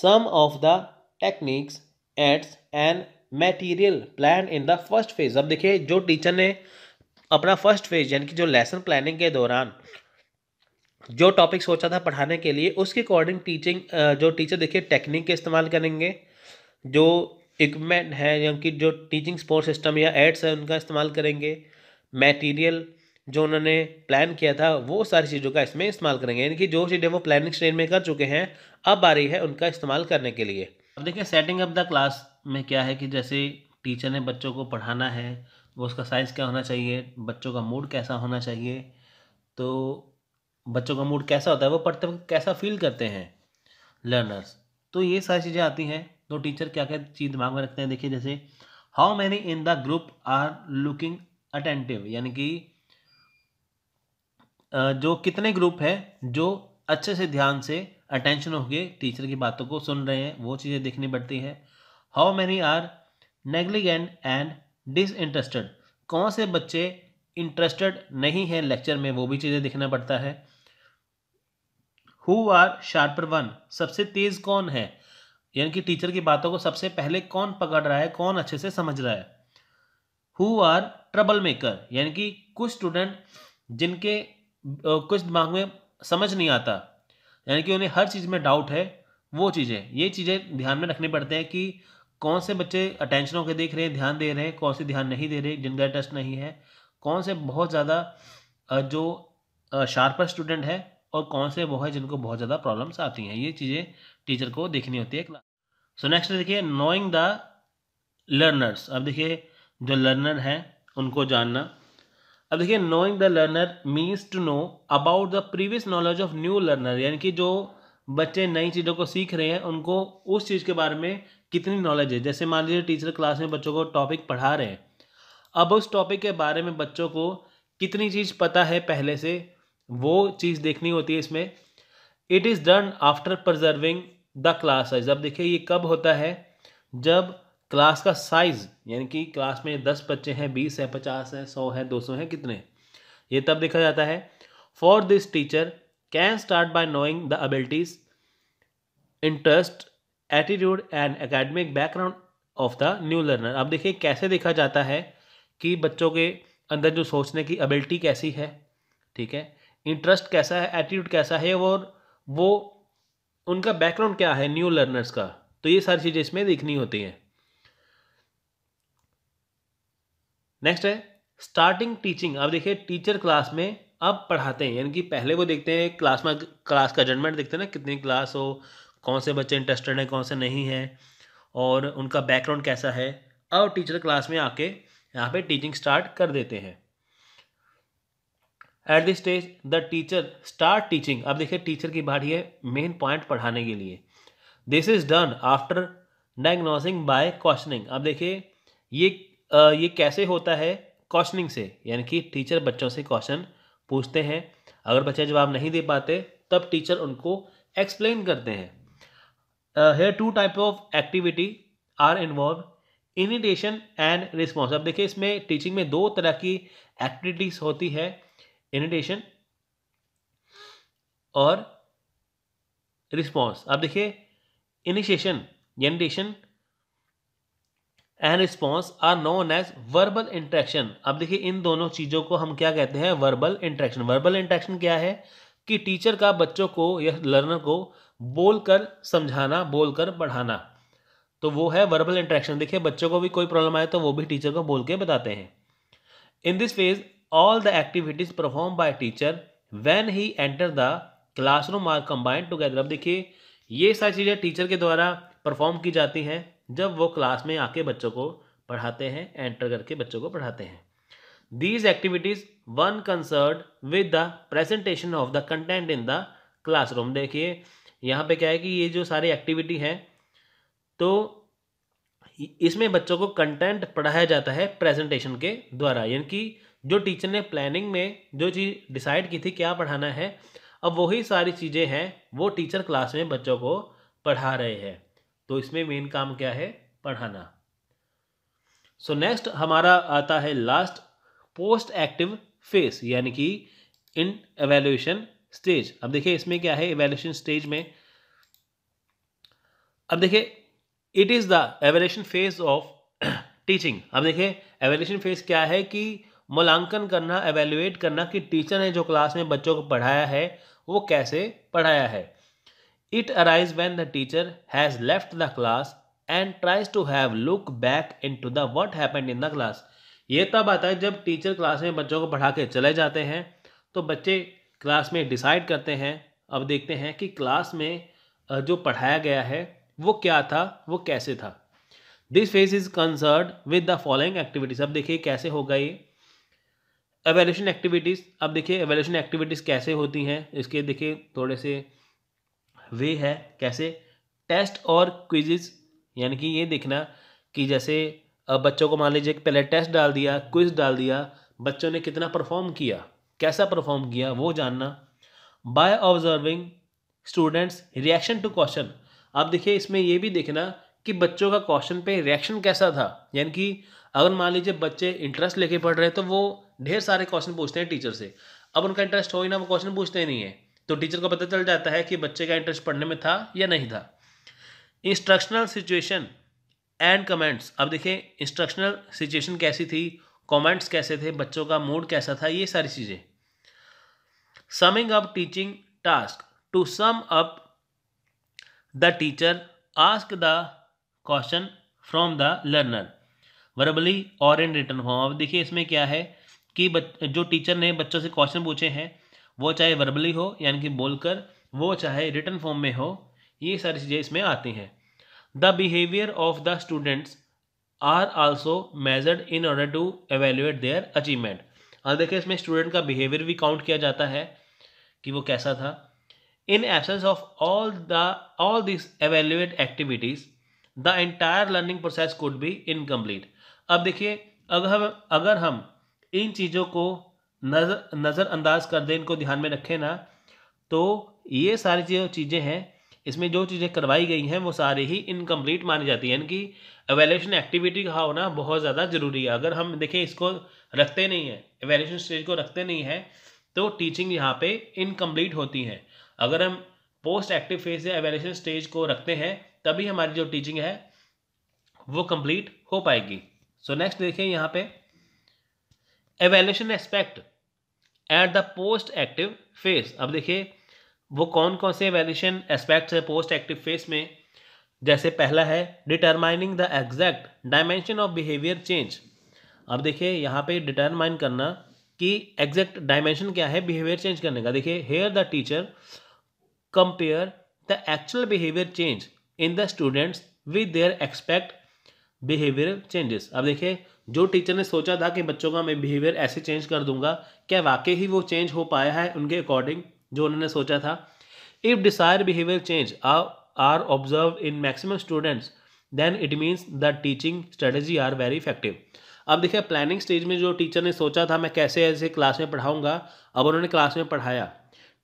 some of the techniques aids and material plan in the first phase अब देखिए जो टीचर ने अपना फर्स्ट फेज यानी कि जो लेसन प्लानिंग के दौरान जो टॉपिक सोचा था पढ़ाने के लिए उसके अकॉर्डिंग टीचिंग जो टीचर देखिए टेक्निक के इस्तेमाल करेंगे जो इक्विपमेंट है या कि जो टीचिंग सपोर्ट सिस्टम या एड्स है उनका इस्तेमाल करेंगे मटेरियल जो उन्होंने प्लान किया था वो सारी चीज़ों का इसमें इस्तेमाल करेंगे यानी कि जो चीज़ें वो प्लानिंग स्टेज में कर चुके हैं अब आ रही है उनका इस्तेमाल करने के लिए अब देखिए सेटिंग अप द क्लास में क्या है कि जैसे टीचर ने बच्चों को पढ़ाना है वो उसका साइज़ क्या होना चाहिए बच्चों का मूड कैसा होना चाहिए तो बच्चों का मूड कैसा होता है वो पढ़ते वक्त कैसा फील करते हैं लर्नर्स तो ये सारी चीज़ें आती हैं तो टीचर क्या क्या चीज़ दिमाग में रखते हैं देखिए जैसे how many in the group are looking attentive यानी कि जो कितने ग्रुप हैं जो अच्छे से ध्यान से अटेंशन गए टीचर की बातों को सुन रहे हैं वो चीज़ें देखनी पड़ती है how many are negligent and disinterested कौन से बच्चे इंटरेस्टेड नहीं है लेक्चर में वो भी चीज़ें देखना पड़ता है हु आर शार्पर वन सबसे तेज कौन है यानी कि टीचर की बातों को सबसे पहले कौन पकड़ रहा है कौन अच्छे से समझ रहा है हु आर ट्रबल मेकर यानी कि कुछ स्टूडेंट जिनके कुछ दिमाग में समझ नहीं आता यानी कि उन्हें हर चीज़ में डाउट है वो चीज़ें ये चीज़ें ध्यान में रखनी पड़ते हैं कि कौन से बच्चे अटेंशन होकर देख रहे हैं ध्यान दे रहे हैं कौन से ध्यान नहीं दे रहे जिनका इंटरेस्ट नहीं है कौन से बहुत ज़्यादा जो शार्पर स्टूडेंट है और कौन से वो है जिनको बहुत ज़्यादा प्रॉब्लम्स आती हैं ये चीज़ें टीचर को देखनी होती है क्लास सो नेक्स्ट देखिए नोइंग द लर्नर्स अब देखिए जो लर्नर हैं उनको जानना अब देखिए knowing the learner means to know about the previous knowledge of new learner यानी कि जो बच्चे नई चीज़ों को सीख रहे हैं उनको उस चीज़ के बारे में कितनी नॉलेज है जैसे मान लीजिए टीचर क्लास में बच्चों को टॉपिक पढ़ा रहे हैं अब उस टॉपिक के बारे में बच्चों को कितनी चीज़ पता है पहले से वो चीज़ देखनी होती है इसमें it is done after preserving the class size अब देखिए ये कब होता है जब क्लास का साइज यानी कि क्लास में दस बच्चे हैं बीस है पचास है सौ है दो सौ है कितने ये तब देखा जाता है for this teacher can start by knowing the abilities interest attitude and academic background of the new learner अब देखिए कैसे देखा जाता है कि बच्चों के अंदर जो सोचने की अबिलिटी कैसी है ठीक है इंटरेस्ट कैसा है एटीट्यूड कैसा है और वो उनका बैकग्राउंड क्या है न्यू लर्नर्स का तो ये सारी चीज़ें इसमें देखनी होती हैं नेक्स्ट है स्टार्टिंग टीचिंग अब देखिए टीचर क्लास में अब पढ़ाते हैं यानी कि पहले वो देखते हैं क्लास में क्लास का जजमेंट देखते हैं ना कितनी क्लास हो कौन से बच्चे इंटरेस्टेड हैं कौन से नहीं हैं और उनका बैकग्राउंड कैसा है अब टीचर क्लास में आके यहाँ पे टीचिंग स्टार्ट कर देते हैं at this stage the teacher start teaching अब देखिए टीचर की बारी है मेन पॉइंट पढ़ाने के लिए this is done after diagnosing by questioning अब देखिए ये आ, ये कैसे होता है क्वेश्चनिंग से यानी कि टीचर बच्चों से क्वेश्चन पूछते हैं अगर बच्चे जवाब नहीं दे पाते तब टीचर उनको एक्सप्लेन करते हैं here two type of activity are involve initiation and response अब देखिए इसमें टीचिंग में दो तरह की एक्टिविटीज़ होती है इनिटेशन और रिस्पॉन्स आप देखिए initiation generation and response are known as verbal interaction अब देखिए इन दोनों चीज़ों को हम क्या कहते हैं वर्बल इंट्रैक्शन वर्बल इंट्रैक्शन क्या है कि टीचर का बच्चों को या लर्नर को बोलकर समझाना बोलकर पढ़ाना तो वो है वर्बल इंट्रैक्शन देखिए बच्चों को भी कोई प्रॉब्लम आए तो वो भी टीचर को बोल के बताते हैं in this phase all the activities performed by teacher when he enter the classroom are combined together अब देखिए ये सारी चीज़ें टीचर के द्वारा परफॉर्म की जाती हैं जब वो क्लास में आके बच्चों को पढ़ाते हैं एंटर करके बच्चों को पढ़ाते हैं these activities one concerned with the presentation of the content in the classroom देखिए यहाँ पे क्या है कि ये जो सारी एक्टिविटी है तो इसमें बच्चों को कंटेंट पढ़ाया जाता है प्रेजेंटेशन के द्वारा यानी कि जो टीचर ने प्लानिंग में जो चीज़ डिसाइड की थी क्या पढ़ाना है अब वही सारी चीज़ें हैं वो टीचर क्लास में बच्चों को पढ़ा रहे हैं तो इसमें मेन काम क्या है पढ़ाना सो so नेक्स्ट हमारा आता है लास्ट पोस्ट एक्टिव फेस यानी कि इन एवेल्यूशन स्टेज अब देखिए इसमें क्या है एवेल्यूशन स्टेज में अब देखिए it is the evaluation phase of teaching अब देखिए एवेल्यूशन फेज क्या है कि मूल्यांकन करना एवेल्युएट करना कि टीचर ने जो क्लास में बच्चों को पढ़ाया है वो कैसे पढ़ाया है it arise when the teacher has left the class and tries to have look back in to the what happened in the class ये तब आता है जब टीचर क्लास में बच्चों को पढ़ा के चले जाते हैं तो बच्चे क्लास में डिसाइड करते हैं अब देखते हैं कि क्लास में जो पढ़ाया गया है वो क्या था वो कैसे था this phase is concerned with the following activities अब देखिए कैसे होगा ये एवेल्यूशन एक्टिविटीज़ अब देखिए एवेल्यूशन एक्टिविटीज़ कैसे होती हैं इसके देखिए थोड़े से वे है कैसे टेस्ट और क्विजेज यानी कि ये देखना कि जैसे अब बच्चों को मान लीजिए कि पहले टेस्ट डाल दिया क्विज डाल दिया बच्चों ने कितना परफॉर्म किया कैसा परफॉर्म किया वो जानना by observing students reaction to question अब देखिए इसमें ये भी देखना कि बच्चों का क्वेश्चन पे रिएक्शन कैसा था यानी कि अगर मान लीजिए बच्चे इंटरेस्ट लेके पढ़ रहे हैं तो वो ढेर सारे क्वेश्चन पूछते हैं टीचर से अब उनका इंटरेस्ट हो ही ना वो क्वेश्चन पूछते नहीं है तो टीचर को पता चल जाता है कि बच्चे का इंटरेस्ट पढ़ने में था या नहीं था इंस्ट्रक्शनल सिचुएशन एंड कमेंट्स अब देखिए इंस्ट्रक्शनल सिचुएशन कैसी थी कमेंट्स कैसे थे बच्चों का मूड कैसा था ये सारी चीज़ें summing up teaching task to sum up the teacher ask the question from the learner verbally और इन रिटर्न फॉर्म अब देखिए इसमें क्या है कि जो टीचर ने बच्चों से क्वेश्चन पूछे हैं वो चाहे वर्बली हो यानी कि बोलकर वो चाहे रिटर्न फॉर्म में हो ये सारी चीज़ें इसमें आती हैं the behaviour of the students are also measured in order to evaluate their achievement अब देखिए इसमें स्टूडेंट का बिहेवियर भी काउंट किया जाता है कि वो कैसा था in absence of all the all this evaluate activities the entire learning process could be incomplete अब देखिए अगर हम अगर हम इन चीज़ों को नज़र नज़रअंदाज कर दें इनको ध्यान में रखें ना तो ये सारी जो चीज़ें हैं इसमें जो चीज़ें करवाई गई हैं वो सारी ही इनकम्प्लीट मानी जाती हैं इनकी एवेलेशन एक्टिविटी का होना बहुत ज़्यादा ज़रूरी है अगर हम देखें इसको रखते नहीं हैं एवेलेशन स्टेज को रखते नहीं हैं तो टीचिंग यहाँ पे इनकम्प्लीट होती हैं अगर हम पोस्ट एक्टिव फेज या एवेलेशन स्टेज को रखते हैं तभी हमारी जो टीचिंग है वो कम्प्लीट हो पाएगी सो नेक्स्ट देखिए यहाँ पे evaluation aspect at the post active phase अब देखिए वो कौन कौन से एवेल्यूशन एस्पेक्ट्स है पोस्ट एक्टिव फेस में जैसे पहला है determining the exact dimension of behaviour change अब देखिए यहाँ पे डिटरमाइन करना कि एग्जैक्ट डायमेंशन क्या है बिहेवियर चेंज करने का देखिए here the teacher compare the actual behaviour change in the students with their expect behaviour changes अब देखिए जो टीचर ने सोचा था कि बच्चों का मैं बिहेवियर ऐसे चेंज कर दूंगा क्या वाकई ही वो चेंज हो पाया है उनके अकॉर्डिंग जो उन्होंने सोचा था if desire behaviour change are observe in maximum students then it means the teaching strategy are very effective अब देखिए प्लानिंग स्टेज में जो टीचर ने सोचा था मैं कैसे ऐसे क्लास में पढ़ाऊंगा अब उन्होंने क्लास में पढ़ाया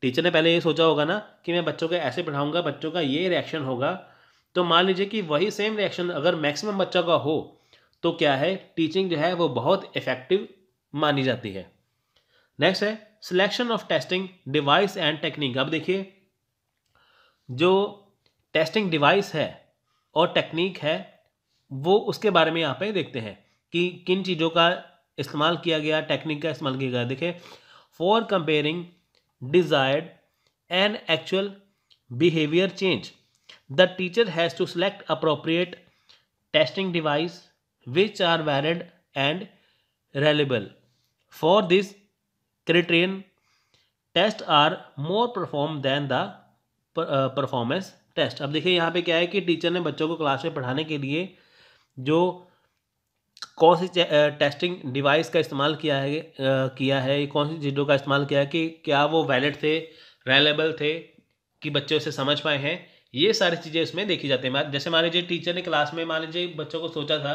टीचर ने पहले ये सोचा होगा ना कि मैं बच्चों को ऐसे पढ़ाऊंगा बच्चों का ये रिएक्शन होगा तो मान लीजिए कि वही सेम रिएक्शन अगर मैक्सिमम बच्चों का हो तो क्या है टीचिंग जो है वो बहुत इफेक्टिव मानी जाती है नेक्स्ट है selection of testing device and technique अब देखिए जो टेस्टिंग डिवाइस है और टेक्निक है वो उसके बारे में यहाँ पे देखते हैं कि किन चीज़ों का इस्तेमाल किया गया टेक्निक का इस्तेमाल किया गया देखिए for comparing desired and actual behaviour change the teacher has to select appropriate testing device which are valid and reliable for this criterion test are more perform than the performance test अब देखिए यहाँ पे क्या है कि टीचर ने बच्चों को क्लास में पढ़ाने के लिए जो कौन सी टेस्टिंग डिवाइस uh, का इस्तेमाल किया है आ, uh, किया है कौन सी चीज़ों का इस्तेमाल किया है कि क्या वो वैलिड थे रेलेबल थे कि बच्चे उसे समझ पाए हैं ये सारी चीज़ें इसमें देखी जाती है जैसे मान लीजिए टीचर ने क्लास में मान लीजिए बच्चों को सोचा था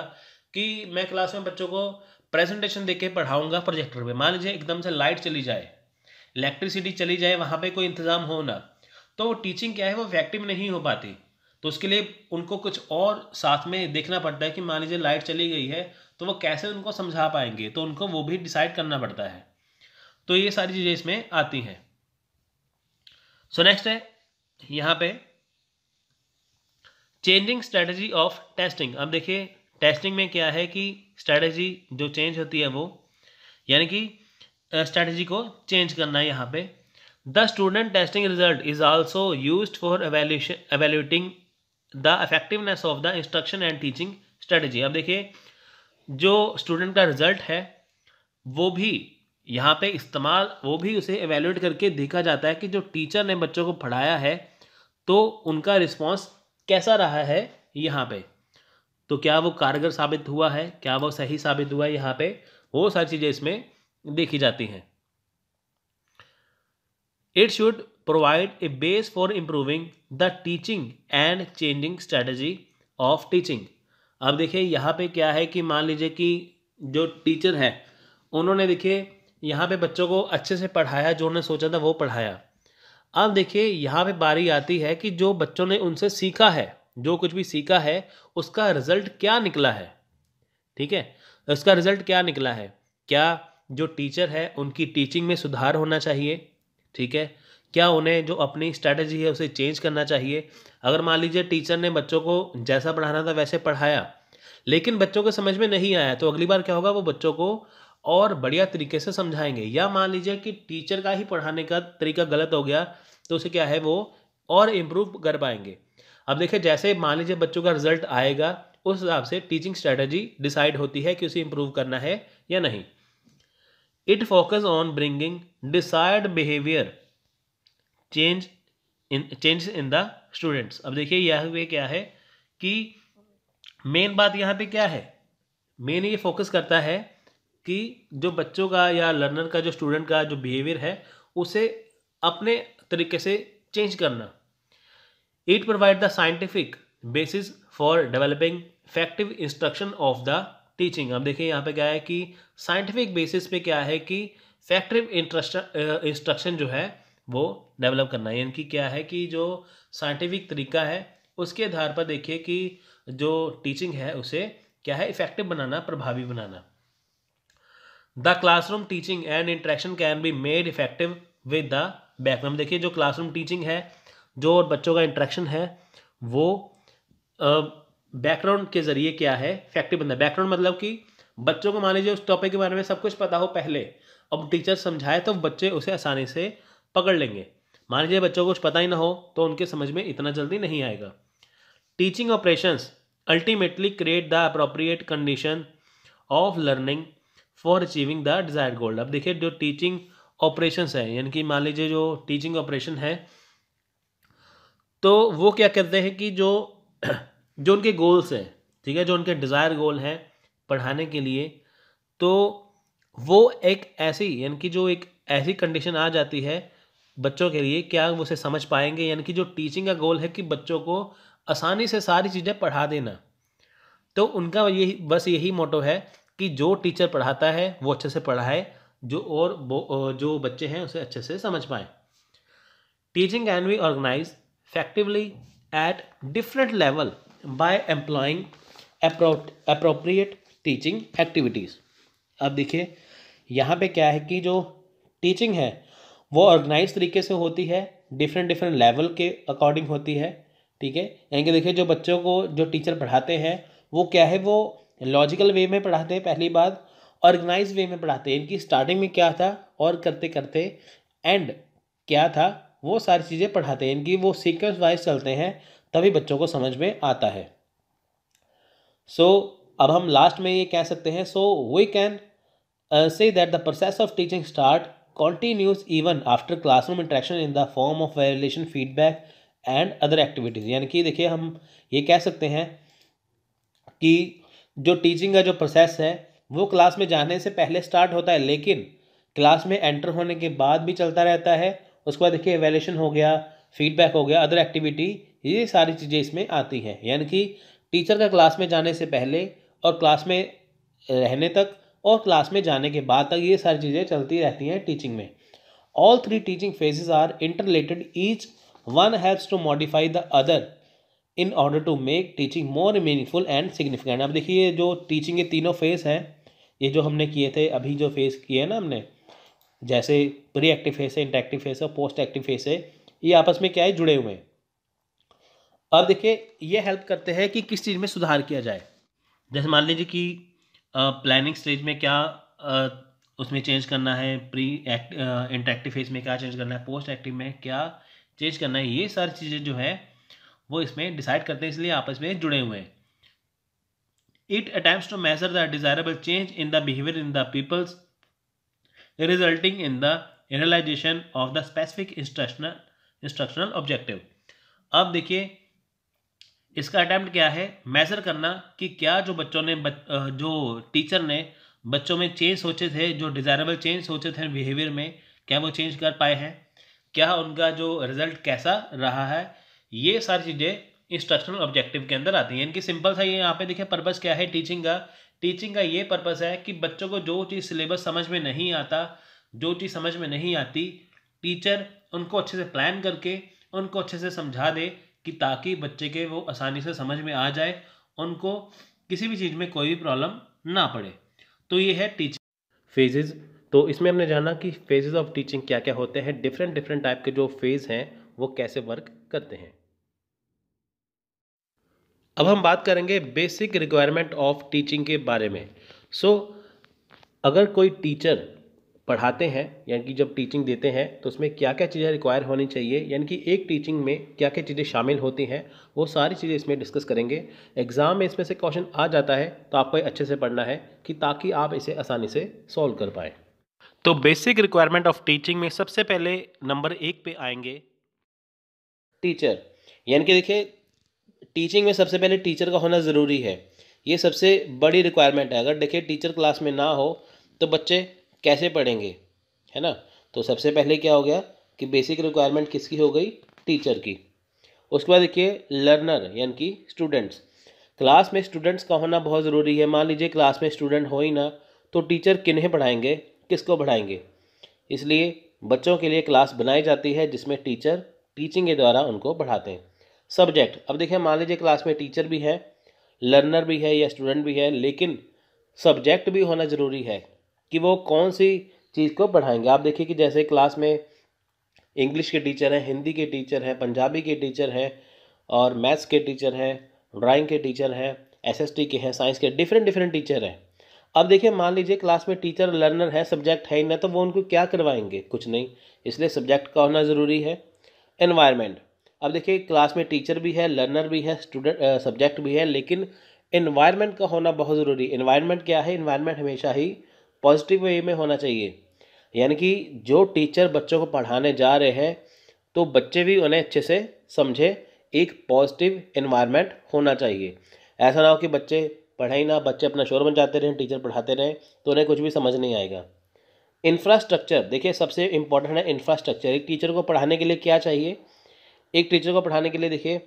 कि मैं क्लास में बच्चों को प्रेजेंटेशन देके पढ़ाऊंगा प्रोजेक्टर पे मान लीजिए एकदम से लाइट चली जाए इलेक्ट्रिसिटी चली जाए वहाँ पे कोई इंतज़ाम हो ना तो वो टीचिंग क्या है वो इफेक्टिव नहीं हो पाती तो उसके लिए उनको कुछ और साथ में देखना पड़ता है कि मान लीजिए लाइट चली गई है तो वो कैसे उनको समझा पाएंगे तो उनको वो भी डिसाइड करना पड़ता है तो ये सारी चीज़ें इसमें आती हैं सो नेक्स्ट है यहाँ पे चेंजिंग स्ट्रेटजी ऑफ टेस्टिंग अब देखिए टेस्टिंग में क्या है कि स्ट्रैटेजी जो चेंज होती है वो यानी कि स्ट्रेटजी को चेंज करना है यहाँ पे the student testing result is also used for evaluation evaluating the effectiveness of the instruction and teaching strategy अब देखिए जो स्टूडेंट का रिजल्ट है वो भी यहाँ पे इस्तेमाल वो भी उसे एवेल्यूट करके देखा जाता है कि जो टीचर ने बच्चों को पढ़ाया है तो उनका रिस्पॉन्स कैसा रहा है यहाँ पे तो क्या वो कारगर साबित हुआ है क्या वो सही साबित हुआ है यहाँ पे वो सारी चीज़ें इसमें देखी जाती हैं it should provide a base for improving the teaching and changing strategy of teaching अब देखिए यहाँ पे क्या है कि मान लीजिए कि जो टीचर हैं उन्होंने देखिए यहाँ पे बच्चों को अच्छे से पढ़ाया जो उन्होंने सोचा था वो पढ़ाया अब देखिए यहाँ पे बारी आती है कि जो बच्चों ने उनसे सीखा है जो कुछ भी सीखा है उसका रिजल्ट क्या निकला है ठीक है उसका रिजल्ट क्या निकला है क्या जो टीचर है उनकी टीचिंग में सुधार होना चाहिए ठीक है क्या उन्हें जो अपनी स्ट्रैटेजी है उसे चेंज करना चाहिए अगर मान लीजिए टीचर ने बच्चों को जैसा पढ़ाना था वैसे पढ़ाया लेकिन बच्चों को समझ में नहीं आया तो अगली बार क्या होगा वो बच्चों को और बढ़िया तरीके से समझाएंगे या मान लीजिए कि टीचर का ही पढ़ाने का तरीका गलत हो गया तो उसे क्या है वो और इम्प्रूव कर पाएंगे अब देखिए जैसे मान लीजिए बच्चों का रिजल्ट आएगा उस हिसाब से टीचिंग स्ट्रेटजी डिसाइड होती है कि उसे इम्प्रूव करना है या नहीं it focus on bringing decide behaviour change in change in the students अब देखिए यह वे क्या है कि मेन बात यहाँ पे क्या है मेन ये फोकस करता है कि जो बच्चों का या लर्नर का जो स्टूडेंट का जो बिहेवियर है उसे अपने तरीके से चेंज करना it provide the scientific basis for developing effective instruction of the teaching अब देखिए यहाँ पे क्या है कि साइंटिफिक बेसिस पे क्या है कि फैक्टिव इंस्ट्रक्शन जो है वो डेवलप करना है यानी कि क्या है कि जो साइंटिफिक तरीका है उसके आधार पर देखिए कि जो टीचिंग है उसे क्या है इफेक्टिव बनाना प्रभावी बनाना the classroom teaching and interaction can be made effective with the background देखिए जो क्लासरूम टीचिंग है जो और बच्चों का इंट्रैक्शन है वो बैकग्राउंड के ज़रिए क्या है इफेक्टिव बनता है बैकग्राउंड मतलब कि बच्चों को मान लीजिए उस टॉपिक के बारे में सब कुछ पता हो पहले अब टीचर समझाए तो बच्चे उसे आसानी से पकड़ लेंगे मान लीजिए बच्चों को कुछ पता ही ना हो तो उनके समझ में इतना जल्दी नहीं आएगा teaching operations ultimately create the appropriate condition of learning for achieving the desire goal अब देखिए जो टीचिंग ऑपरेशन है यानी कि मान लीजिए जो टीचिंग ऑपरेशन है तो वो क्या करते हैं कि जो जो उनके गोल्स हैं ठीक है जो उनके डिज़ायर गोल हैं पढ़ाने के लिए तो वो एक ऐसी यानी कि जो एक ऐसी कंडीशन आ जाती है बच्चों के लिए क्या वो उसे समझ पाएंगे यानी कि जो टीचिंग का गोल है कि बच्चों को आसानी से सारी चीज़ें पढ़ा देना तो उनका यही बस यही मोटो है कि जो टीचर पढ़ाता है वो अच्छे से पढ़ाए जो और जो बच्चे हैं उसे अच्छे से समझ पाए teaching can be organise effectively at different level by employing appropriate teaching activities अब देखिए यहाँ पे क्या है कि जो टीचिंग है वो ऑर्गेनाइज तरीके से होती है डिफरेंट डिफरेंट लेवल के अकॉर्डिंग होती है ठीक है यानी कि देखिए जो बच्चों को जो टीचर पढ़ाते हैं वो क्या है वो लॉजिकल वे में पढ़ाते हैं पहली बात ऑर्गेनाइज वे में पढ़ाते हैं इनकी स्टार्टिंग में क्या था और करते करते एंड क्या था वो सारी चीज़ें पढ़ाते हैं इनकी वो सीक्वेंस वाइज चलते हैं तभी बच्चों को समझ में आता है सो so, अब हम लास्ट में ये कह सकते हैं so we can say that the process of teaching start continues even after classroom interaction in the form of violation feedback and other activities यानी कि देखिए हम ये कह सकते हैं कि जो टीचिंग का जो प्रोसेस है वो क्लास में जाने से पहले स्टार्ट होता है लेकिन क्लास में एंटर होने के बाद भी चलता रहता है उसके बाद देखिए एवेलेशन हो गया फीडबैक हो गया अदर एक्टिविटी ये सारी चीज़ें इसमें आती हैं यानी कि टीचर का क्लास में जाने से पहले और क्लास में रहने तक और क्लास में जाने के बाद तक ये सारी चीज़ें चलती रहती हैं टीचिंग में all three teaching phases are inter related each one helps to modify the other in order to make teaching more meaningful and significant अब देखिए जो टीचिंग के तीनों फेज़ हैं ये जो हमने किए थे अभी जो फेज़ किए हैं ना हमने जैसे प्री एक्टिव फेज है इंटरेक्टिव फेस है पोस्ट एक्टिव फेज है ये आपस में क्या है जुड़े हुए हैं अब देखिए ये हेल्प करते हैं कि किस चीज़ में सुधार किया जाए जैसे मान लीजिए कि प्लानिंग स्टेज में क्या उसमें चेंज करना है प्री एक्ट इंटरेक्टिव फेज में क्या चेंज करना है पोस्ट एक्टिव में क्या चेंज करना है ये सारी चीज़ें जो है वो इसमें डिसाइड करते हैं इसलिए आपस में जुड़े हुए हैं it attempt to measure the desirable change in the behaviour in the peoples resulting in the analysation of the specific instructional instructional objective अब देखिए इसका अटैम्प्ट क्या है मेजर करना कि क्या जो बच्चों ने बच, जो टीचर ने बच्चों में चेंज सोचे थे जो डिजायरेबल चेंज सोचे थे बिहेवियर में क्या वो चेंज कर पाए हैं क्या उनका जो रिजल्ट कैसा रहा है ये सारी चीज़ें इंस्ट्रक्शनल ऑब्जेक्टिव के अंदर आती हैं इनकी सिंपल सा ये यहाँ पे देखिए पर्पस क्या है टीचिंग का टीचिंग का ये पर्पस है कि बच्चों को जो चीज़ सिलेबस समझ में नहीं आता जो चीज़ समझ में नहीं आती टीचर उनको अच्छे से प्लान करके उनको अच्छे से समझा दे कि ताकि बच्चे के वो आसानी से समझ में आ जाए उनको किसी भी चीज़ में कोई भी प्रॉब्लम ना पड़े तो ये है टीचिंग फेजेज़ तो इसमें हमने जाना कि फेजेज़ ऑफ टीचिंग क्या क्या होते हैं डिफरेंट डिफरेंट टाइप के जो फेज़ हैं वो कैसे वर्क करते हैं अब हम बात करेंगे बेसिक रिक्वायरमेंट ऑफ टीचिंग के बारे में सो so, अगर कोई टीचर पढ़ाते हैं यानी कि जब टीचिंग देते हैं तो उसमें क्या क्या चीज़ें रिक्वायर होनी चाहिए यानी कि एक टीचिंग में क्या क्या चीज़ें शामिल होती हैं वो सारी चीज़ें इसमें डिस्कस करेंगे एग्ज़ाम में इसमें से क्वेश्चन आ जाता है तो आपको अच्छे से पढ़ना है कि ताकि आप इसे आसानी से सॉल्व कर पाएँ तो बेसिक रिक्वायरमेंट ऑफ टीचिंग में सबसे पहले नंबर एक पे आएंगे टीचर यानी कि देखिए टीचिंग में सबसे पहले टीचर का होना ज़रूरी है ये सबसे बड़ी रिक्वायरमेंट है अगर देखिए टीचर क्लास में ना हो तो बच्चे कैसे पढ़ेंगे है ना तो सबसे पहले क्या हो गया कि बेसिक रिक्वायरमेंट किसकी हो गई टीचर की उसके बाद देखिए लर्नर यानी कि स्टूडेंट्स क्लास में स्टूडेंट्स का होना बहुत ज़रूरी है मान लीजिए क्लास में स्टूडेंट हो ही ना तो टीचर किन्हें पढ़ाएंगे किसको पढ़ाएंगे इसलिए बच्चों के लिए क्लास बनाई जाती है जिसमें टीचर टीचिंग के द्वारा उनको पढ़ाते हैं सब्जेक्ट अब देखिए मान लीजिए क्लास में टीचर भी है लर्नर भी है या स्टूडेंट भी है लेकिन सब्जेक्ट भी होना ज़रूरी है कि वो कौन सी चीज़ को पढ़ाएंगे आप देखिए कि जैसे क्लास में इंग्लिश के टीचर हैं हिंदी के टीचर हैं पंजाबी के टीचर हैं और मैथ्स के टीचर हैं ड्राइंग के टीचर हैं एसएसटी के हैं साइंस के डिफरेंट डिफरेंट टीचर हैं अब देखिए मान लीजिए क्लास में टीचर लर्नर है सब्जेक्ट है ही ना तो वो उनको क्या करवाएंगे कुछ नहीं इसलिए सब्जेक्ट का होना ज़रूरी है एनवायरमेंट अब देखिए क्लास में टीचर भी है लर्नर भी है स्टूडेंट सब्जेक्ट भी है लेकिन इन्वायरमेंट का होना बहुत ज़रूरी इन्वायरमेंट क्या है इन्वायरमेंट हमेशा ही पॉजिटिव वे में होना चाहिए यानी कि जो टीचर बच्चों को पढ़ाने जा रहे हैं तो बच्चे भी उन्हें अच्छे से समझे एक पॉजिटिव इन्वायरमेंट होना चाहिए ऐसा ना हो कि बच्चे पढ़ाई ना बच्चे अपना शोर जाते रहें टीचर पढ़ाते रहें तो उन्हें कुछ भी समझ नहीं आएगा इंफ्रास्ट्रक्चर देखिए सबसे इम्पॉर्टेंट है इंफ्रास्ट्रक्चर एक टीचर को पढ़ाने के लिए क्या चाहिए एक टीचर को पढ़ाने के लिए देखिए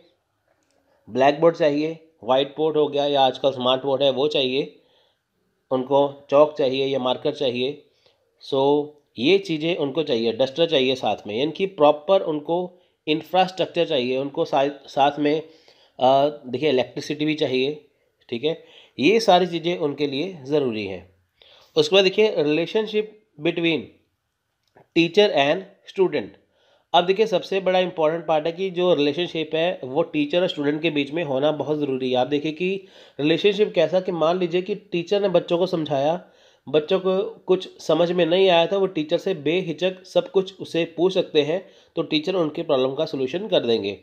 ब्लैक बोर्ड चाहिए वाइट बोर्ड हो गया या आजकल स्मार्ट बोर्ड है वो चाहिए उनको चौक चाहिए या मार्कर चाहिए सो ये चीज़ें उनको चाहिए डस्टर चाहिए साथ में यानी कि प्रॉपर उनको इंफ्रास्ट्रक्चर चाहिए उनको साथ में देखिए इलेक्ट्रिसिटी भी चाहिए ठीक है ये सारी चीज़ें उनके लिए ज़रूरी हैं उसके बाद देखिए relationship between teacher and student अब देखिए सबसे बड़ा इंपॉर्टेंट पार्ट है कि जो रिलेशनशिप है वो टीचर और स्टूडेंट के बीच में होना बहुत ज़रूरी है आप देखिए कि रिलेशनशिप कैसा कि मान लीजिए कि टीचर ने बच्चों को समझाया बच्चों को कुछ समझ में नहीं आया था वो टीचर से बेहिचक सब कुछ उसे पूछ सकते हैं तो टीचर उनके प्रॉब्लम का सोल्यूशन कर देंगे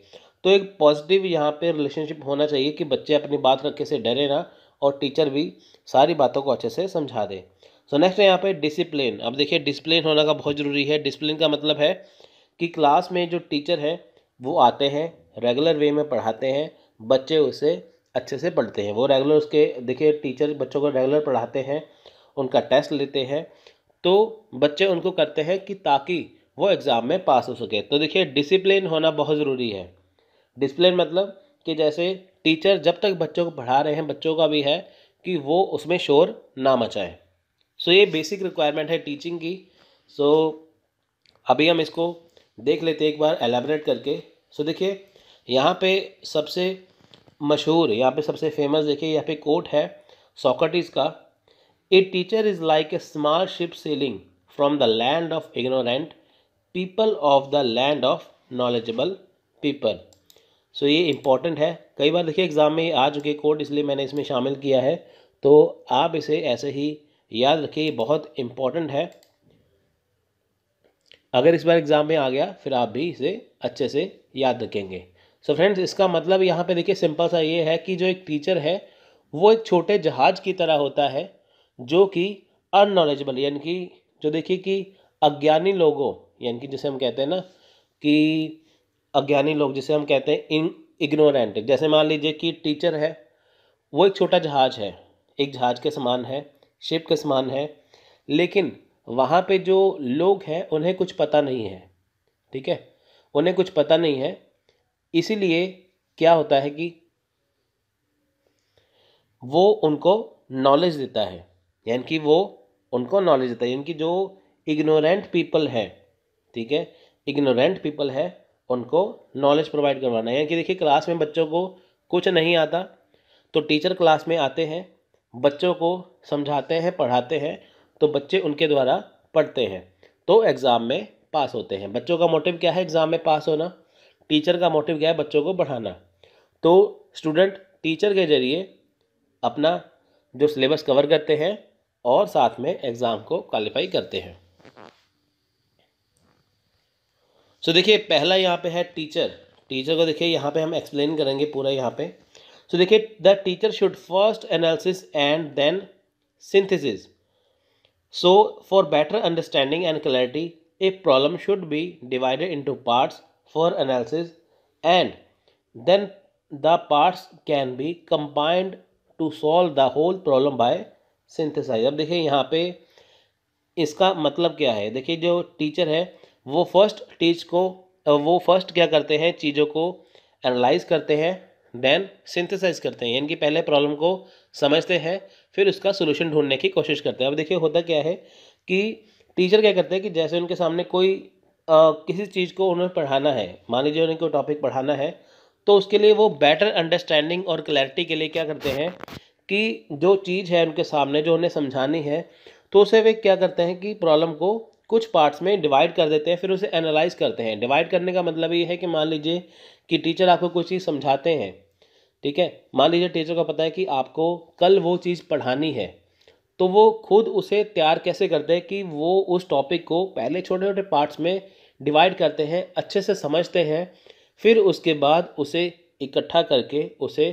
तो एक पॉजिटिव यहाँ पर रिलेशनशिप होना चाहिए कि बच्चे अपनी बात रखे से डरे ना और टीचर भी सारी बातों को अच्छे से समझा दे सो नेक्स्ट है यहाँ पर डिसिप्लिन अब देखिए डिसिप्लिन होना का बहुत ज़रूरी है डिसिप्लिन का मतलब है कि क्लास में जो टीचर है वो आते हैं रेगुलर वे में पढ़ाते हैं बच्चे उसे अच्छे से पढ़ते हैं वो रेगुलर उसके देखिए टीचर बच्चों को रेगुलर पढ़ाते हैं उनका टेस्ट लेते हैं तो बच्चे उनको करते हैं कि ताकि वो एग्ज़ाम में पास हो सके तो देखिए डिसिप्लिन होना बहुत ज़रूरी है डिसिप्लिन मतलब कि जैसे टीचर जब तक बच्चों को पढ़ा रहे हैं बच्चों का भी है कि वो उसमें शोर ना मचाएं सो so, ये बेसिक रिक्वायरमेंट है टीचिंग की सो so, अभी हम इसको देख लेते एक बार एलेबरेट करके सो देखिए यहाँ पे सबसे मशहूर यहाँ पे सबसे फेमस देखिए यहाँ पे कोट है सॉकटिस का a teacher is like a small ship sailing from the land of ignorant people of the land of knowledgeable people so ये इम्पॉर्टेंट है कई बार देखिए एग्ज़ाम में आ चुके कोट इसलिए मैंने इसमें शामिल किया है तो आप इसे ऐसे ही याद रखिए बहुत इम्पॉर्टेंट है अगर इस बार एग्ज़ाम में आ गया फिर आप भी इसे अच्छे से याद रखेंगे सो so फ्रेंड्स इसका मतलब यहाँ पे देखिए सिंपल सा ये है कि जो एक टीचर है वो एक छोटे जहाज की तरह होता है जो कि अननॉलेजेबल यानी कि जो देखिए कि अज्ञानी लोगों यानी कि जिसे हम कहते हैं ना कि अज्ञानी लोग जिसे हम कहते हैं इन इग्नोरेंट जैसे मान लीजिए कि टीचर है वो एक छोटा जहाज है एक जहाज के समान है शिप के समान है लेकिन वहाँ पे जो लोग हैं उन्हें कुछ पता नहीं है ठीक है उन्हें कुछ पता नहीं है इसीलिए क्या होता है कि वो उनको नॉलेज देता है यानी कि वो उनको नॉलेज देता है यानी कि जो इग्नोरेंट पीपल है ठीक है इग्नोरेंट पीपल है उनको नॉलेज प्रोवाइड करवाना है यानी कि देखिए क्लास में बच्चों को कुछ नहीं आता तो टीचर क्लास में आते हैं बच्चों को समझाते हैं पढ़ाते हैं तो बच्चे उनके द्वारा पढ़ते हैं तो एग्ज़ाम में पास होते हैं बच्चों का मोटिव क्या है एग्ज़ाम में पास होना टीचर का मोटिव क्या है बच्चों को बढ़ाना तो स्टूडेंट टीचर के ज़रिए अपना जो सिलेबस कवर करते हैं और साथ में एग्ज़ाम को क्वालिफाई करते हैं सो so, देखिए पहला यहाँ पे है टीचर टीचर को देखिए यहाँ पे हम एक्सप्लेन करेंगे पूरा यहाँ पे सो देखिए the teacher should first analysis and then synthesis So, for better understanding and clarity, a problem should be divided into parts for analysis and then the parts can be combined to solve the whole problem by synthesize. अब देखिए यहाँ पे इसका मतलब क्या है देखिए जो टीचर है वो फर्स्ट टीच को वो फर्स्ट क्या करते हैं चीज़ों को एनालाइज करते हैं देन सिंथेसाइज करते हैं यानी कि पहले प्रॉब्लम को समझते हैं फिर उसका सोल्यूशन ढूंढने की कोशिश करते हैं अब देखिए होता क्या है कि टीचर क्या करते हैं कि जैसे उनके सामने कोई आ, किसी चीज़ को उन्हें पढ़ाना है मान लीजिए उन्हें कोई टॉपिक पढ़ाना है तो उसके लिए वो बेटर अंडरस्टैंडिंग और क्लैरिटी के लिए क्या करते हैं कि जो चीज़ है उनके सामने जो उन्हें समझानी है तो उसे वे क्या करते हैं कि प्रॉब्लम को कुछ पार्ट्स में डिवाइड कर देते हैं फिर उसे एनालाइज करते हैं डिवाइड करने का मतलब ये है कि मान लीजिए कि टीचर आपको कुछ चीज़ समझाते हैं ठीक है मान लीजिए टीचर को पता है कि आपको कल वो चीज़ पढ़ानी है तो वो खुद उसे तैयार कैसे करते हैं कि वो उस टॉपिक को पहले छोटे छोटे पार्ट्स में डिवाइड करते हैं अच्छे से समझते हैं फिर उसके बाद उसे इकट्ठा करके उसे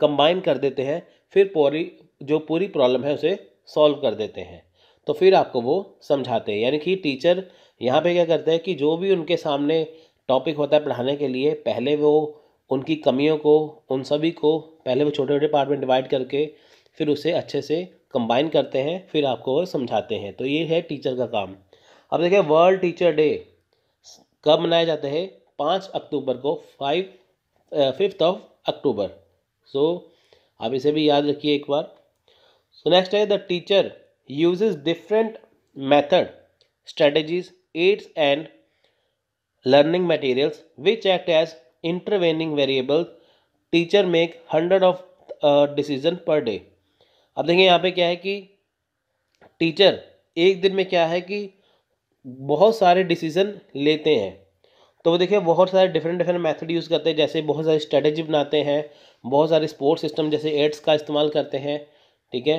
कंबाइन कर देते हैं फिर पूरी जो पूरी प्रॉब्लम है उसे सॉल्व कर देते हैं तो फिर आपको वो समझाते हैं यानी कि टीचर यहाँ पे क्या करते हैं कि जो भी उनके सामने टॉपिक होता है पढ़ाने के लिए पहले वो उनकी कमियों को उन सभी को पहले वो छोटे छोटे पार्ट में डिवाइड करके फिर उसे अच्छे से कंबाइन करते हैं फिर आपको वो समझाते हैं तो ये है टीचर का काम अब देखिए वर्ल्ड टीचर डे कब मनाया जाता है पाँच अक्टूबर को five fifth of October so आप इसे भी याद रखिए एक बार सो नेक्स्ट है the teacher uses different method strategies aids and learning materials which act as intervening variable teacher make hundred of decision per day अब देखिए यहाँ पे क्या है कि टीचर एक दिन में क्या है कि बहुत सारे डिसीजन लेते हैं तो वो देखिए बहुत सारे डिफरेंट डिफरेंट मेथड यूज़ करते हैं जैसे बहुत सारे स्ट्रेटजी बनाते हैं बहुत सारे स्पोर्ट्स सिस्टम जैसे एड्स का इस्तेमाल करते हैं ठीक है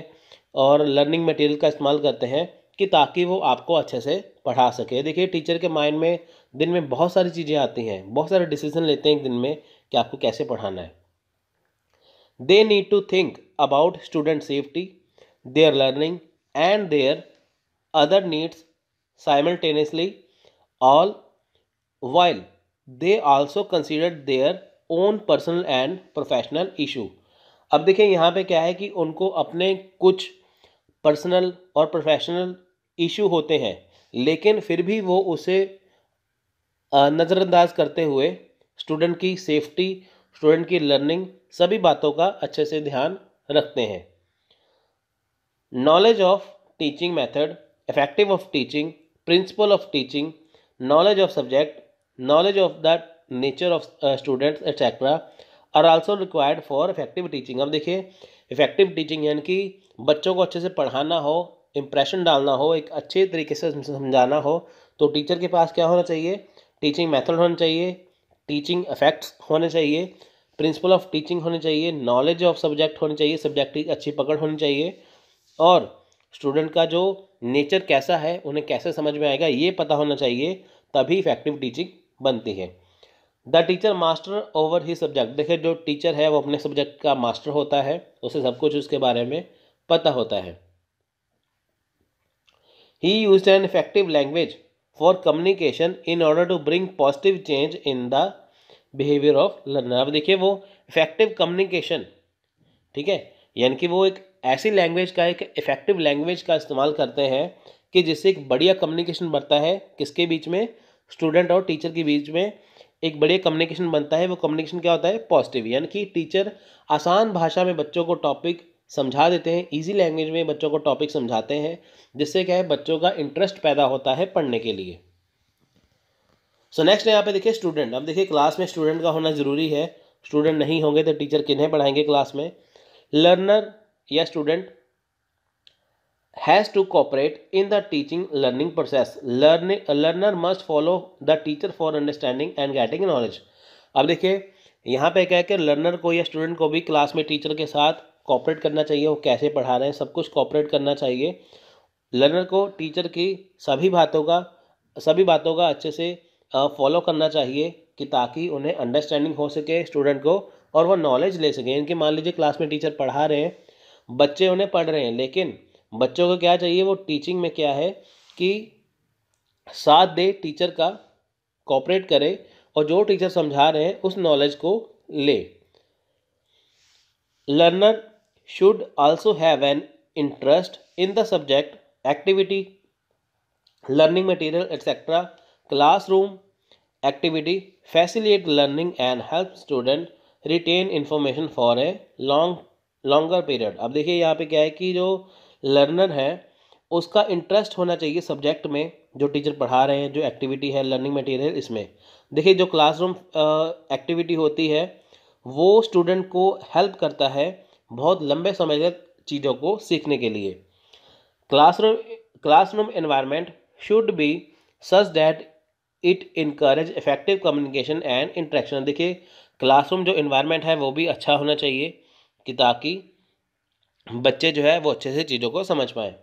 और लर्निंग मटेरियल का इस्तेमाल करते हैं कि ताकि वो आपको अच्छे से पढ़ा सके देखिए टीचर के माइंड में दिन में बहुत सारी चीज़ें आती हैं बहुत सारे डिसीजन लेते हैं एक दिन में कि आपको कैसे पढ़ाना है they need to think about student safety their learning and their other needs simultaneously all while they also consider their own personal and professional issue अब देखिए यहाँ पे क्या है कि उनको अपने कुछ पर्सनल और प्रोफेशनल इशू होते हैं लेकिन फिर भी वो उसे नज़रअंदाज करते हुए स्टूडेंट की सेफ्टी स्टूडेंट की लर्निंग सभी बातों का अच्छे से ध्यान रखते हैं knowledge of teaching method effective of teaching principle of teaching knowledge of subject knowledge of the nature of students etcetera are also required for effective teaching अब देखिए इफेक्टिव टीचिंग यानी कि बच्चों को अच्छे से पढ़ाना हो इम्प्रेशन डालना हो एक अच्छे तरीके से समझाना हो तो टीचर के पास क्या होना चाहिए टीचिंग मेथड होना चाहिए टीचिंग इफेक्ट्स होने चाहिए प्रिंसिपल ऑफ टीचिंग होने चाहिए नॉलेज ऑफ सब्जेक्ट होनी चाहिए सब्जेक्ट की अच्छी पकड़ होनी चाहिए और स्टूडेंट का जो नेचर कैसा है उन्हें कैसे समझ में आएगा ये पता होना चाहिए तभी इफेक्टिव टीचिंग बनती है the teacher master over he subject देखिए जो टीचर है वो अपने सब्जेक्ट का मास्टर होता है उसे सब कुछ उसके बारे में पता होता है He used an effective language for communication in order to bring positive change in the behavior of learner. ab dekhiye wo effective communication theek hai yani ki wo ek aisi language ka ek effective language ka istemal karte hain ki jisse ek badhiya communication banta hai kiske beech mein student aur teacher ke beech mein एक बढ़िया कम्युनिकेशन बनता है वो कम्युनिकेशन क्या होता है पॉजिटिव यानी कि टीचर आसान भाषा में बच्चों को टॉपिक समझा देते हैं ईजी लैंग्वेज में बच्चों को टॉपिक समझाते हैं जिससे क्या है बच्चों का इंटरेस्ट पैदा होता है पढ़ने के लिए सो नेक्स्ट यहाँ पे देखिए स्टूडेंट अब देखिए क्लास में स्टूडेंट का होना ज़रूरी है स्टूडेंट नहीं होंगे तो टीचर किन्हें पढ़ाएंगे क्लास में लर्नर या student has to cooperate in the teaching learning process learning learner must follow the teacher for understanding and getting knowledge अब देखिए यहाँ पे क्या है कि लर्नर को या स्टूडेंट को भी क्लास में टीचर के साथ कॉपरेट करना चाहिए वो कैसे पढ़ा रहे हैं सब कुछ कॉपरेट करना चाहिए लर्नर को टीचर की सभी बातों का सभी बातों का अच्छे से फॉलो करना चाहिए कि ताकि उन्हें अंडरस्टैंडिंग हो सके स्टूडेंट को और वो नॉलेज ले सकें इनके मान लीजिए क्लास में टीचर पढ़ा रहे हैं बच्चे उन्हें पढ़ रहे हैं लेकिन बच्चों को क्या चाहिए वो टीचिंग में क्या है कि साथ दे टीचर का कॉपरेट करे और जो टीचर समझा रहे हैं उस नॉलेज को ले learner should also have an interest in the subject, activity, learning material, etc. Classroom activity facilitate learning and help student retain information for a long longer period. अब देखिए यहाँ पे क्या है कि जो learner है उसका इंटरेस्ट होना चाहिए सब्जेक्ट में जो टीचर पढ़ा रहे हैं जो एक्टिविटी है लर्निंग मटेरियल इसमें देखिए जो क्लासरूम एक्टिविटी होती है वो स्टूडेंट को हेल्प करता है बहुत लंबे समय तक चीज़ों को सीखने के लिए classroom classroom environment should be such that it encourage effective communication and interaction देखिए क्लासरूम जो इन्वायरमेंट है वो भी अच्छा होना चाहिए कि ताकि बच्चे जो है वो अच्छे से चीज़ों को समझ पाएँ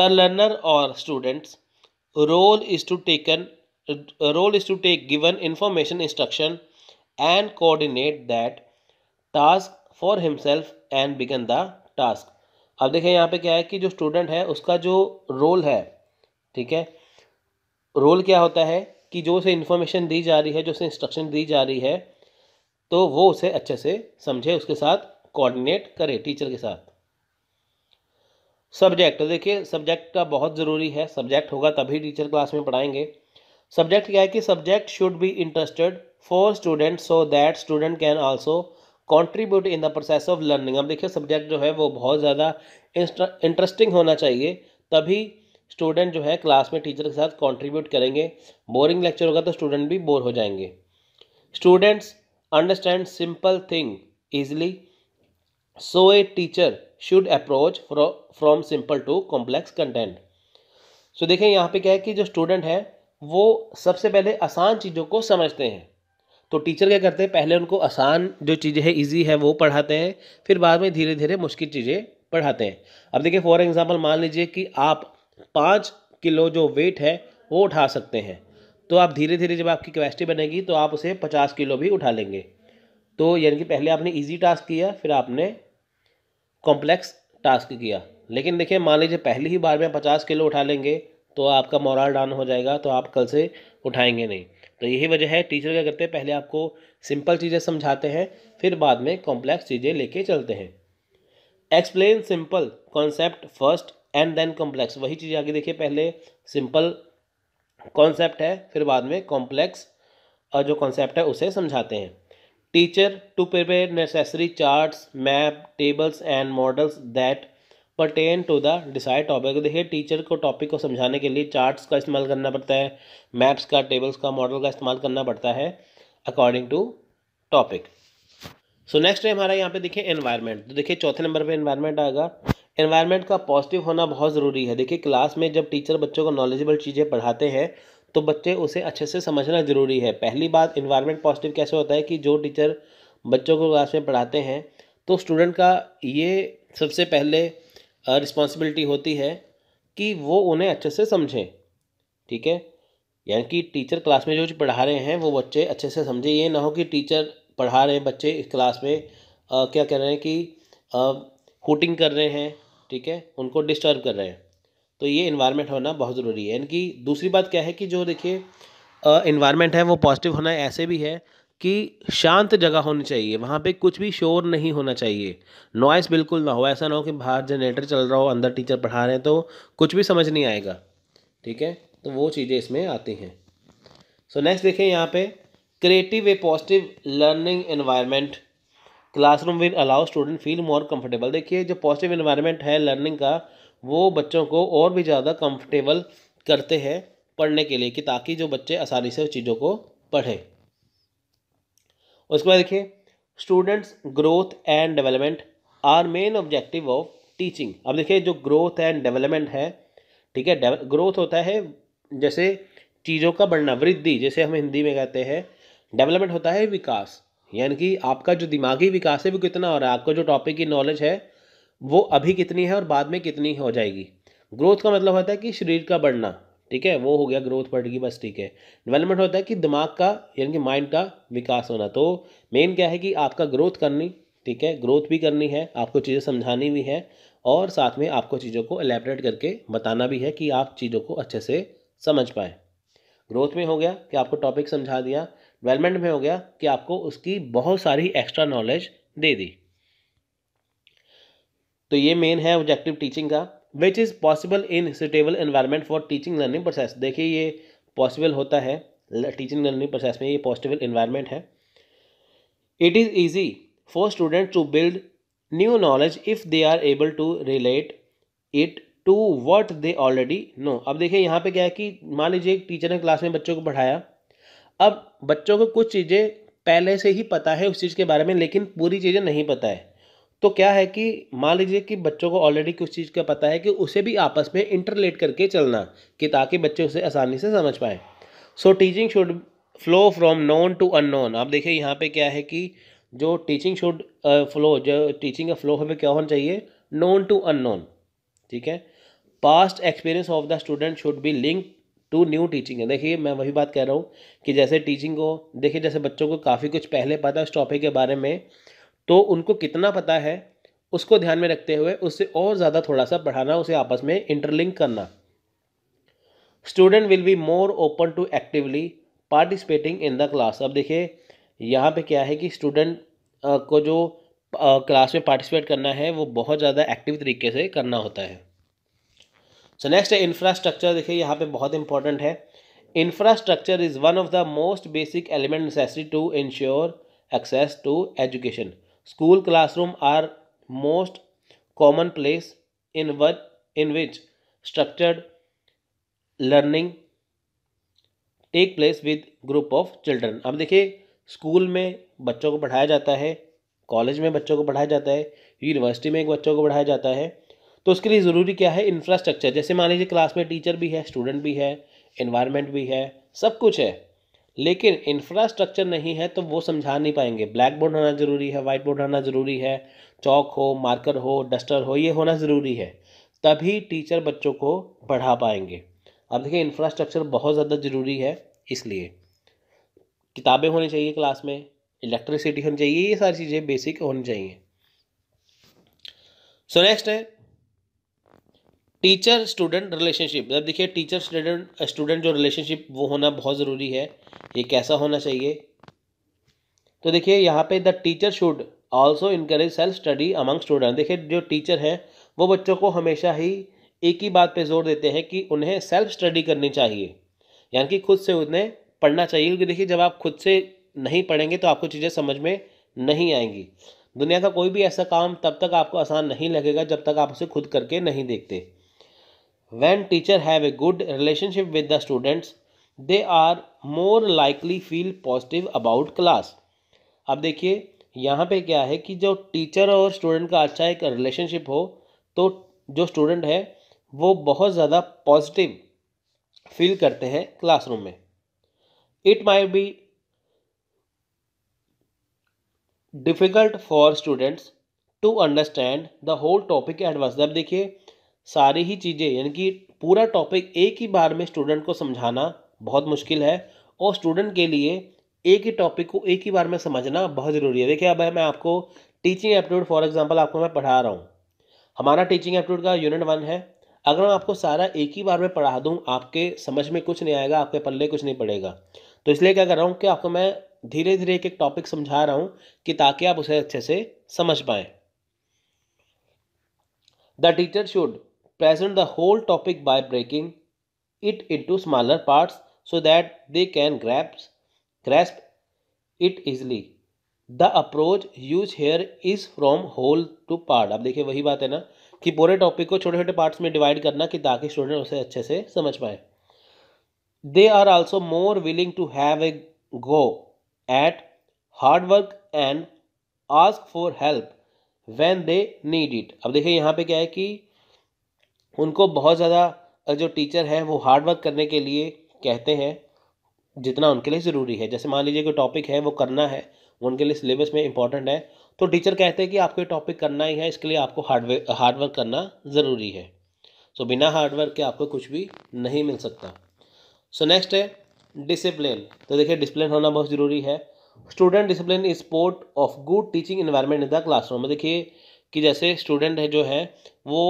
द लर्नर और students role is to taken role is to take given information instruction and coordinate that task for himself and begin the task अब देखें यहाँ पे क्या है कि जो स्टूडेंट है उसका जो रोल है ठीक है रोल क्या होता है कि जो उसे इन्फॉर्मेशन दी जा रही है जो उसे इंस्ट्रक्शन दी जा रही है तो वो उसे अच्छे से समझे उसके साथ कोऑर्डिनेट करे टीचर के साथ सब्जेक्ट देखिए सब्जेक्ट का बहुत ज़रूरी है सब्जेक्ट होगा तभी टीचर क्लास में पढ़ाएंगे सब्जेक्ट क्या है कि subject should be interested for student so that student can also contribute in the process of learning अब देखिए सब्जेक्ट जो है वो बहुत ज़्यादा इंटरेस्टिंग होना चाहिए तभी स्टूडेंट जो है क्लास में टीचर के साथ कॉन्ट्रीब्यूट करेंगे बोरिंग लेक्चर होगा तो स्टूडेंट भी बोर हो जाएंगे students understand simple thing easily so a teacher should approach from simple to complex content so देखें यहाँ पे क्या है कि जो स्टूडेंट हैं वो सबसे पहले आसान चीज़ों को समझते हैं तो टीचर क्या करते हैं पहले उनको आसान जो चीज़ें हैं ईजी है वो पढ़ाते हैं फिर बाद में धीरे धीरे मुश्किल चीज़ें पढ़ाते हैं अब देखिए फॉर एग्जाम्पल मान लीजिए कि आप पाँच किलो जो वेट है वो उठा सकते हैं तो आप धीरे धीरे जब आपकी कैपेसिटी बनेगी तो आप उसे पचास किलो भी उठा लेंगे तो यानी कि पहले आपने ईजी टास्क किया फिर आपने कॉम्प्लेक्स टास्क किया लेकिन देखिए मान लीजिए पहली ही बार में पचास किलो उठा लेंगे तो आपका मोरल डाउन हो जाएगा तो आप कल से उठाएंगे नहीं तो यही वजह है टीचर क्या करते हैं पहले आपको सिंपल चीज़ें समझाते हैं फिर बाद में कॉम्प्लेक्स चीज़ें लेके चलते हैं explain simple concept first and then complex वही चीज़ आगे देखिए पहले सिंपल कॉन्सेप्ट है फिर बाद में कॉम्प्लेक्स जो कॉन्सेप्ट है उसे समझाते हैं teacher to prepare necessary charts map tables and models that pertain to the decide topic देखिए टीचर को टॉपिक को समझाने के लिए चार्ट्स का इस्तेमाल करना पड़ता है मैप्स का टेबल्स का मॉडल का इस्तेमाल करना पड़ता है according to topic so next है हमारा यहाँ पे देखिए एनवायरनमेंट तो देखिए चौथे नंबर पे एनवायरनमेंट आएगा एनवायरनमेंट का पॉजिटिव होना बहुत ज़रूरी है देखिए क्लास में जब टीचर बच्चों को नॉलेजेबल चीज़ें पढ़ाते हैं तो बच्चे उसे अच्छे से समझना ज़रूरी है पहली बात इन्वायरमेंट पॉजिटिव कैसे होता है कि जो टीचर बच्चों को क्लास में पढ़ाते हैं तो स्टूडेंट का ये सबसे पहले रिस्पॉन्सिबिलिटी होती है कि वो उन्हें अच्छे से समझें ठीक है यानी कि टीचर क्लास में जो पढ़ा रहे हैं वो बच्चे अच्छे से समझें ये ना हो कि टीचर पढ़ा रहे हैं बच्चे इस क्लास में आ, क्या कह रहे हैं कि हुटिंग कर रहे हैं ठीक है उनको डिस्टर्ब कर रहे हैं तो ये इन्वायरमेंट होना बहुत ज़रूरी है यानी कि दूसरी बात क्या है कि जो देखिए इन्वायरमेंट है वो पॉजिटिव होना ऐसे भी है कि शांत जगह होनी चाहिए वहाँ पे कुछ भी शोर नहीं होना चाहिए नॉइस बिल्कुल ना हो ऐसा ना हो कि बाहर जनरेटर चल रहा हो अंदर टीचर पढ़ा रहे हैं तो कुछ भी समझ नहीं आएगा ठीक है तो वो चीज़ें इसमें आती हैं सो नेक्स्ट देखें यहाँ पे creative a positive learning environment classroom will allow student feel more comfortable देखिए जो पॉजिटिव इन्वायरमेंट है लर्निंग का वो बच्चों को और भी ज़्यादा कम्फर्टेबल करते हैं पढ़ने के लिए कि ताकि जो बच्चे आसानी से चीज़ों को पढ़ें उसके बाद देखिए students growth and development are main objective of teaching अब देखिए जो ग्रोथ एंड डेवलपमेंट है ठीक है ग्रोथ होता है जैसे चीज़ों का बढ़ना वृद्धि जैसे हम हिंदी में कहते हैं डेवलपमेंट होता है विकास यानी कि आपका जो दिमागी विकास है वो कितना हो रहा है आपका जो टॉपिक की नॉलेज है वो अभी कितनी है और बाद में कितनी हो जाएगी ग्रोथ का मतलब होता है कि शरीर का बढ़ना ठीक है वो हो गया ग्रोथ बढ़ेगी बस ठीक है डेवलपमेंट होता है कि दिमाग का यानी कि माइंड का विकास होना तो मेन क्या है कि आपका ग्रोथ करनी ठीक है ग्रोथ भी करनी है आपको चीज़ें समझानी भी है और साथ में आपको चीज़ों को एलेबरेट करके बताना भी है कि आप चीज़ों को अच्छे से समझ पाए ग्रोथ में हो गया कि आपको टॉपिक समझा दिया डेवलपमेंट में हो गया कि आपको उसकी बहुत सारी एक्स्ट्रा नॉलेज दे दी तो ये मेन है ऑब्जेक्टिव टीचिंग का which is possible in suitable environment for teaching learning process देखिए ये पॉसिबल होता है टीचिंग लर्निंग प्रोसेस में ये पॉसिबल इन्वायरमेंट है it is easy for student to build new knowledge if they are able to relate it to what they already know अब देखिए यहाँ पर क्या है कि मान लीजिए एक टीचर ने क्लास में बच्चों को पढ़ाया अब बच्चों को कुछ चीज़ें पहले से ही पता है उस चीज़ के बारे में लेकिन पूरी चीज़ें नहीं पता है तो क्या है कि मान लीजिए कि बच्चों को ऑलरेडी कुछ चीज़ का पता है कि उसे भी आपस में इंटरलेट करके चलना कि ताकि बच्चे उसे आसानी से समझ पाएँ so teaching should flow from known to unknown आप देखिए यहाँ पे क्या है कि जो टीचिंग शुड फ्लो जो टीचिंग का फ्लो वह क्या होना चाहिए नोन टू अननोन ठीक है past experience of the student should be link to new teaching है देखिए मैं वही बात कह रहा हूँ कि जैसे टीचिंग को देखिए जैसे बच्चों को काफ़ी कुछ पहले पता है उस टॉपिक के बारे में तो उनको कितना पता है उसको ध्यान में रखते हुए उससे और ज़्यादा थोड़ा सा पढ़ाना उसे आपस में इंटरलिंक करना student will be more open to actively participating in the class अब देखिए यहाँ पे क्या है कि स्टूडेंट को जो क्लास में पार्टिसिपेट करना है वो बहुत ज़्यादा एक्टिव तरीके से करना होता है सो नेक्स्ट है इंफ्रास्ट्रक्चर देखिए यहाँ पे बहुत इंपॉर्टेंट है infrastructure is one of the most basic element necessary to ensure access to education School classroom are most common place in what in which structured learning take place with group of children अब देखिए स्कूल में बच्चों को पढ़ाया जाता है कॉलेज में बच्चों को पढ़ाया जाता है यूनिवर्सिटी में एक बच्चों को पढ़ाया जाता है तो उसके लिए ज़रूरी क्या है इंफ्रास्ट्रक्चर जैसे मान लीजिए क्लास में टीचर भी है स्टूडेंट भी है इन्वायरमेंट भी है सब कुछ है लेकिन इंफ्रास्ट्रक्चर नहीं है तो वो समझा नहीं पाएंगे ब्लैक बोर्ड होना ज़रूरी है वाइट बोर्ड होना ज़रूरी है चौक हो मार्कर हो डस्टर हो ये होना ज़रूरी है तभी टीचर बच्चों को पढ़ा पाएंगे अब देखिए इंफ्रास्ट्रक्चर बहुत ज़्यादा ज़रूरी है इसलिए किताबें होनी चाहिए क्लास में इलेक्ट्रिसिटी होनी चाहिए ये सारी चीज़ें बेसिक होनी चाहिए सो नेक्स्ट है टीचर स्टूडेंट रिलेशनशिप जब देखिए टीचर स्टूडेंट स्टूडेंट जो रिलेशनशिप वो होना बहुत ज़रूरी है ये कैसा होना चाहिए तो देखिए यहाँ पे the teacher should also encourage self study among student देखिए जो टीचर हैं वो बच्चों को हमेशा ही एक ही बात पे जोर देते हैं कि उन्हें सेल्फ स्टडी करनी चाहिए यानी कि खुद से उन्हें पढ़ना चाहिए क्योंकि देखिए जब आप खुद से नहीं पढ़ेंगे तो आपको चीज़ें समझ में नहीं आएंगी दुनिया का कोई भी ऐसा काम तब तक आपको आसान नहीं लगेगा जब तक आप उसे खुद करके नहीं देखते when teacher have a good relationship with the students they are more likely feel positive about class अब देखिए यहाँ पे क्या है कि जो टीचर और स्टूडेंट का अच्छा एक रिलेशनशिप हो तो जो स्टूडेंट है वो बहुत ज़्यादा पॉजिटिव फील करते हैं क्लासरूम में it may be difficult for students to understand the whole topic advance अब देखिए सारी ही चीज़ें यानी कि पूरा टॉपिक एक ही बार में स्टूडेंट को समझाना बहुत मुश्किल है और स्टूडेंट के लिए एक ही टॉपिक को एक ही बार में समझना बहुत ज़रूरी है देखिए अब मैं आपको टीचिंग एप्टीट्यूड फॉर एग्जांपल आपको मैं पढ़ा रहा हूँ हमारा टीचिंग एप्टीट्यूड का यूनिट वन है अगर मैं आपको सारा एक ही बार में पढ़ा दूँ आपके समझ में कुछ नहीं आएगा आपके पल्ले कुछ नहीं पड़ेगा तो इसलिए क्या कर रहा हूँ कि आपको मैं धीरे धीरे एक एक टॉपिक समझा रहा हूँ कि ताकि आप उसे अच्छे से समझ पाएँ the teacher should present the whole topic by breaking it into smaller parts so that they can grasp, grasp it easily the approach use here is from whole to part अब देखिए वही बात है ना कि पूरे टॉपिक को छोटे छोटे पार्ट्स में डिवाइड करना कि ताकि स्टूडेंट उसे अच्छे से समझ पाए they are also more willing to have a go at hard work and ask for help when they need it अब देखिए यहाँ पे क्या है कि उनको बहुत ज़्यादा जो टीचर हैं वो हार्ड वर्क करने के लिए कहते हैं जितना उनके लिए ज़रूरी है जैसे मान लीजिए कोई टॉपिक है वो करना है उनके लिए सिलेबस में इंपॉर्टेंट है तो टीचर कहते हैं कि आपको ये टॉपिक करना ही है इसके लिए आपको हार्ड हार्ड वर्क करना ज़रूरी है सो so, बिना हार्ड वर्क के आपको कुछ भी नहीं मिल सकता सो so, नेक्स्ट है डिसिप्लिन तो देखिए डिसिप्लिन होना बहुत ज़रूरी है student discipline is support of good teaching environment in the classroom देखिए कि जैसे स्टूडेंट है जो है वो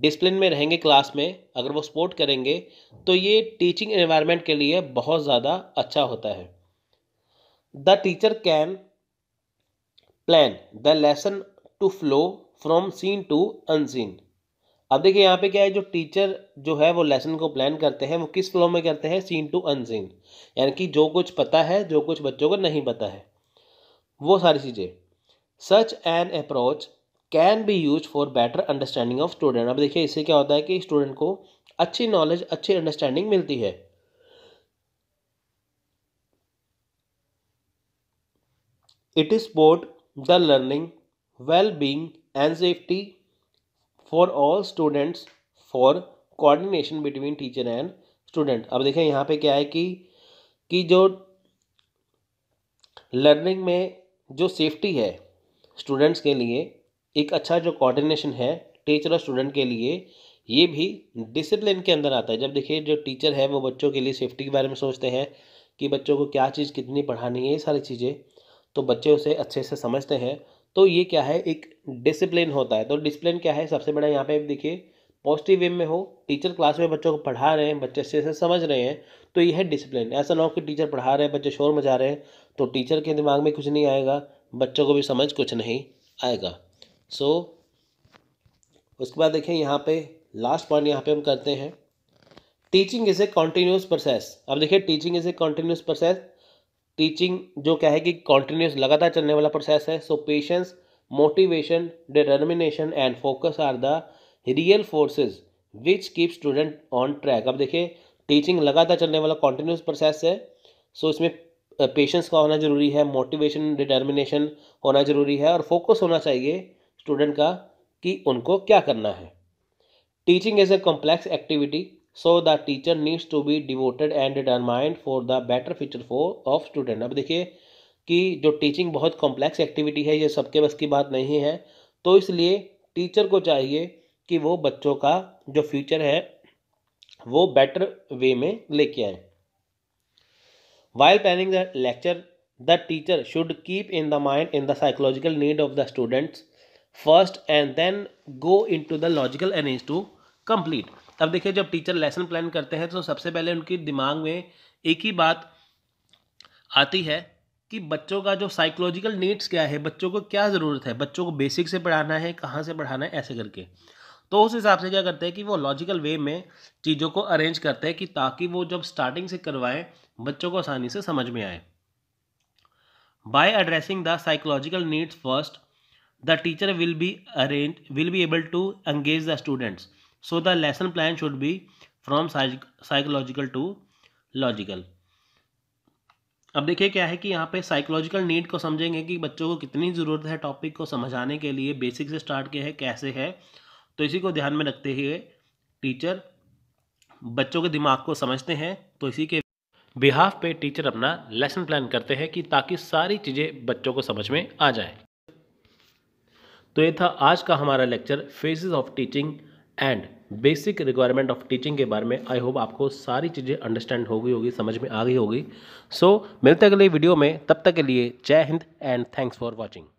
डिसप्लिन में रहेंगे क्लास में अगर वो सपोर्ट करेंगे तो ये टीचिंग एनवायरनमेंट के लिए बहुत ज़्यादा अच्छा होता है the teacher can plan the lesson to flow from seen to unseen अब देखिए यहाँ पे क्या है जो टीचर जो है वो लेसन को प्लान करते हैं वो किस फ्लो में करते हैं सीन टू अनसीन यानी कि जो कुछ पता है जो कुछ बच्चों को नहीं पता है वो सारी चीज़ें such an approach can be use for better understanding of student अब देखिए इससे क्या होता है कि स्टूडेंट को अच्छी नॉलेज अच्छी अंडरस्टैंडिंग मिलती है it is support the learning well being and safety for all students for coordination between teacher and student अब देखें यहाँ पे क्या है कि कि जो लर्निंग में जो सेफ्टी है स्टूडेंट्स के लिए एक अच्छा जो कोऑर्डिनेशन है टीचर और स्टूडेंट के लिए ये भी डिसिप्लिन के अंदर आता है जब देखिए जो टीचर है वो बच्चों के लिए सेफ्टी के बारे में सोचते हैं कि बच्चों को क्या चीज़ कितनी पढ़ानी है ये सारी चीज़ें तो बच्चे उसे अच्छे से समझते हैं तो ये क्या है एक डिसिप्लिन होता है तो डिसिप्लिन क्या है सबसे बड़ा यहाँ पे देखिए पॉजिटिव वे में हो टीचर क्लास में बच्चों को पढ़ा रहे हैं बच्चे अच्छे से समझ रहे हैं तो ये है डिसिप्लिन ऐसा ना हो कि टीचर पढ़ा रहे हैं बच्चे शोर मचा रहे हैं तो टीचर के दिमाग में कुछ नहीं आएगा बच्चों को भी समझ कुछ नहीं आएगा सो so, उसके बाद देखें यहाँ पे लास्ट पॉइंट यहाँ पे हम करते हैं teaching is a continuous process अब देखिए teaching is a continuous process teaching जो क्या है कि कॉन्टीन्यूस लगातार चलने वाला प्रोसेस है so patience motivation determination and focus are the real forces which keep student on track अब देखिए टीचिंग लगातार चलने वाला कॉन्टीन्यूस प्रोसेस है सो so, इसमें पेशेंस uh, का होना ज़रूरी है मोटिवेशन डिटर्मिनेशन होना ज़रूरी है और फोकस होना चाहिए स्टूडेंट का कि उनको क्या करना है teaching is a complex activity so the teacher needs to be devoted and determined for the better future for of student अब देखिए कि जो टीचिंग बहुत कॉम्प्लेक्स एक्टिविटी है ये सबके बस की बात नहीं है तो इसलिए टीचर को चाहिए कि वो बच्चों का जो फ्यूचर है वो बेटर वे में लेके आए while planning the lecture the teacher should keep in the mind in the psychological need of the students first and then go in to the logical arrange to complete अब देखिए जब टीचर लेसन प्लान करते हैं तो सबसे पहले उनके दिमाग में एक ही बात आती है कि बच्चों का जो साइकोलॉजिकल नीड्स क्या है बच्चों को क्या ज़रूरत है बच्चों को बेसिक से पढ़ाना है कहाँ से पढ़ाना है ऐसे करके तो उस हिसाब से क्या करते हैं कि वो लॉजिकल वे में चीज़ों को अरेंज करते हैं कि ताकि वो जब स्टार्टिंग से करवाएं बच्चों को आसानी से समझ में आए by addressing the psychological needs first the teacher will be arrange will be able to engage the students so the lesson plan should be from psychological to logical अब देखिए क्या है कि यहाँ पे साइकोलॉजिकल नीड को समझेंगे कि बच्चों को कितनी ज़रूरत है टॉपिक को समझाने के लिए बेसिक से स्टार्ट के है कैसे है तो इसी को ध्यान में रखते हुए टीचर बच्चों के दिमाग को समझते हैं तो इसी के बिहाफ पे टीचर अपना लेसन प्लान करते हैं कि ताकि सारी चीज़ें बच्चों को समझ में आ जाए तो ये था आज का हमारा lecture phases of teaching and basic requirement of teaching के बारे में आई होप आपको सारी चीज़ें अंडरस्टैंड हो गई होगी समझ में आ गई होगी सो so, मिलते अगले वीडियो में तब तक के लिए जय हिंद एंड थैंक्स फॉर वॉचिंग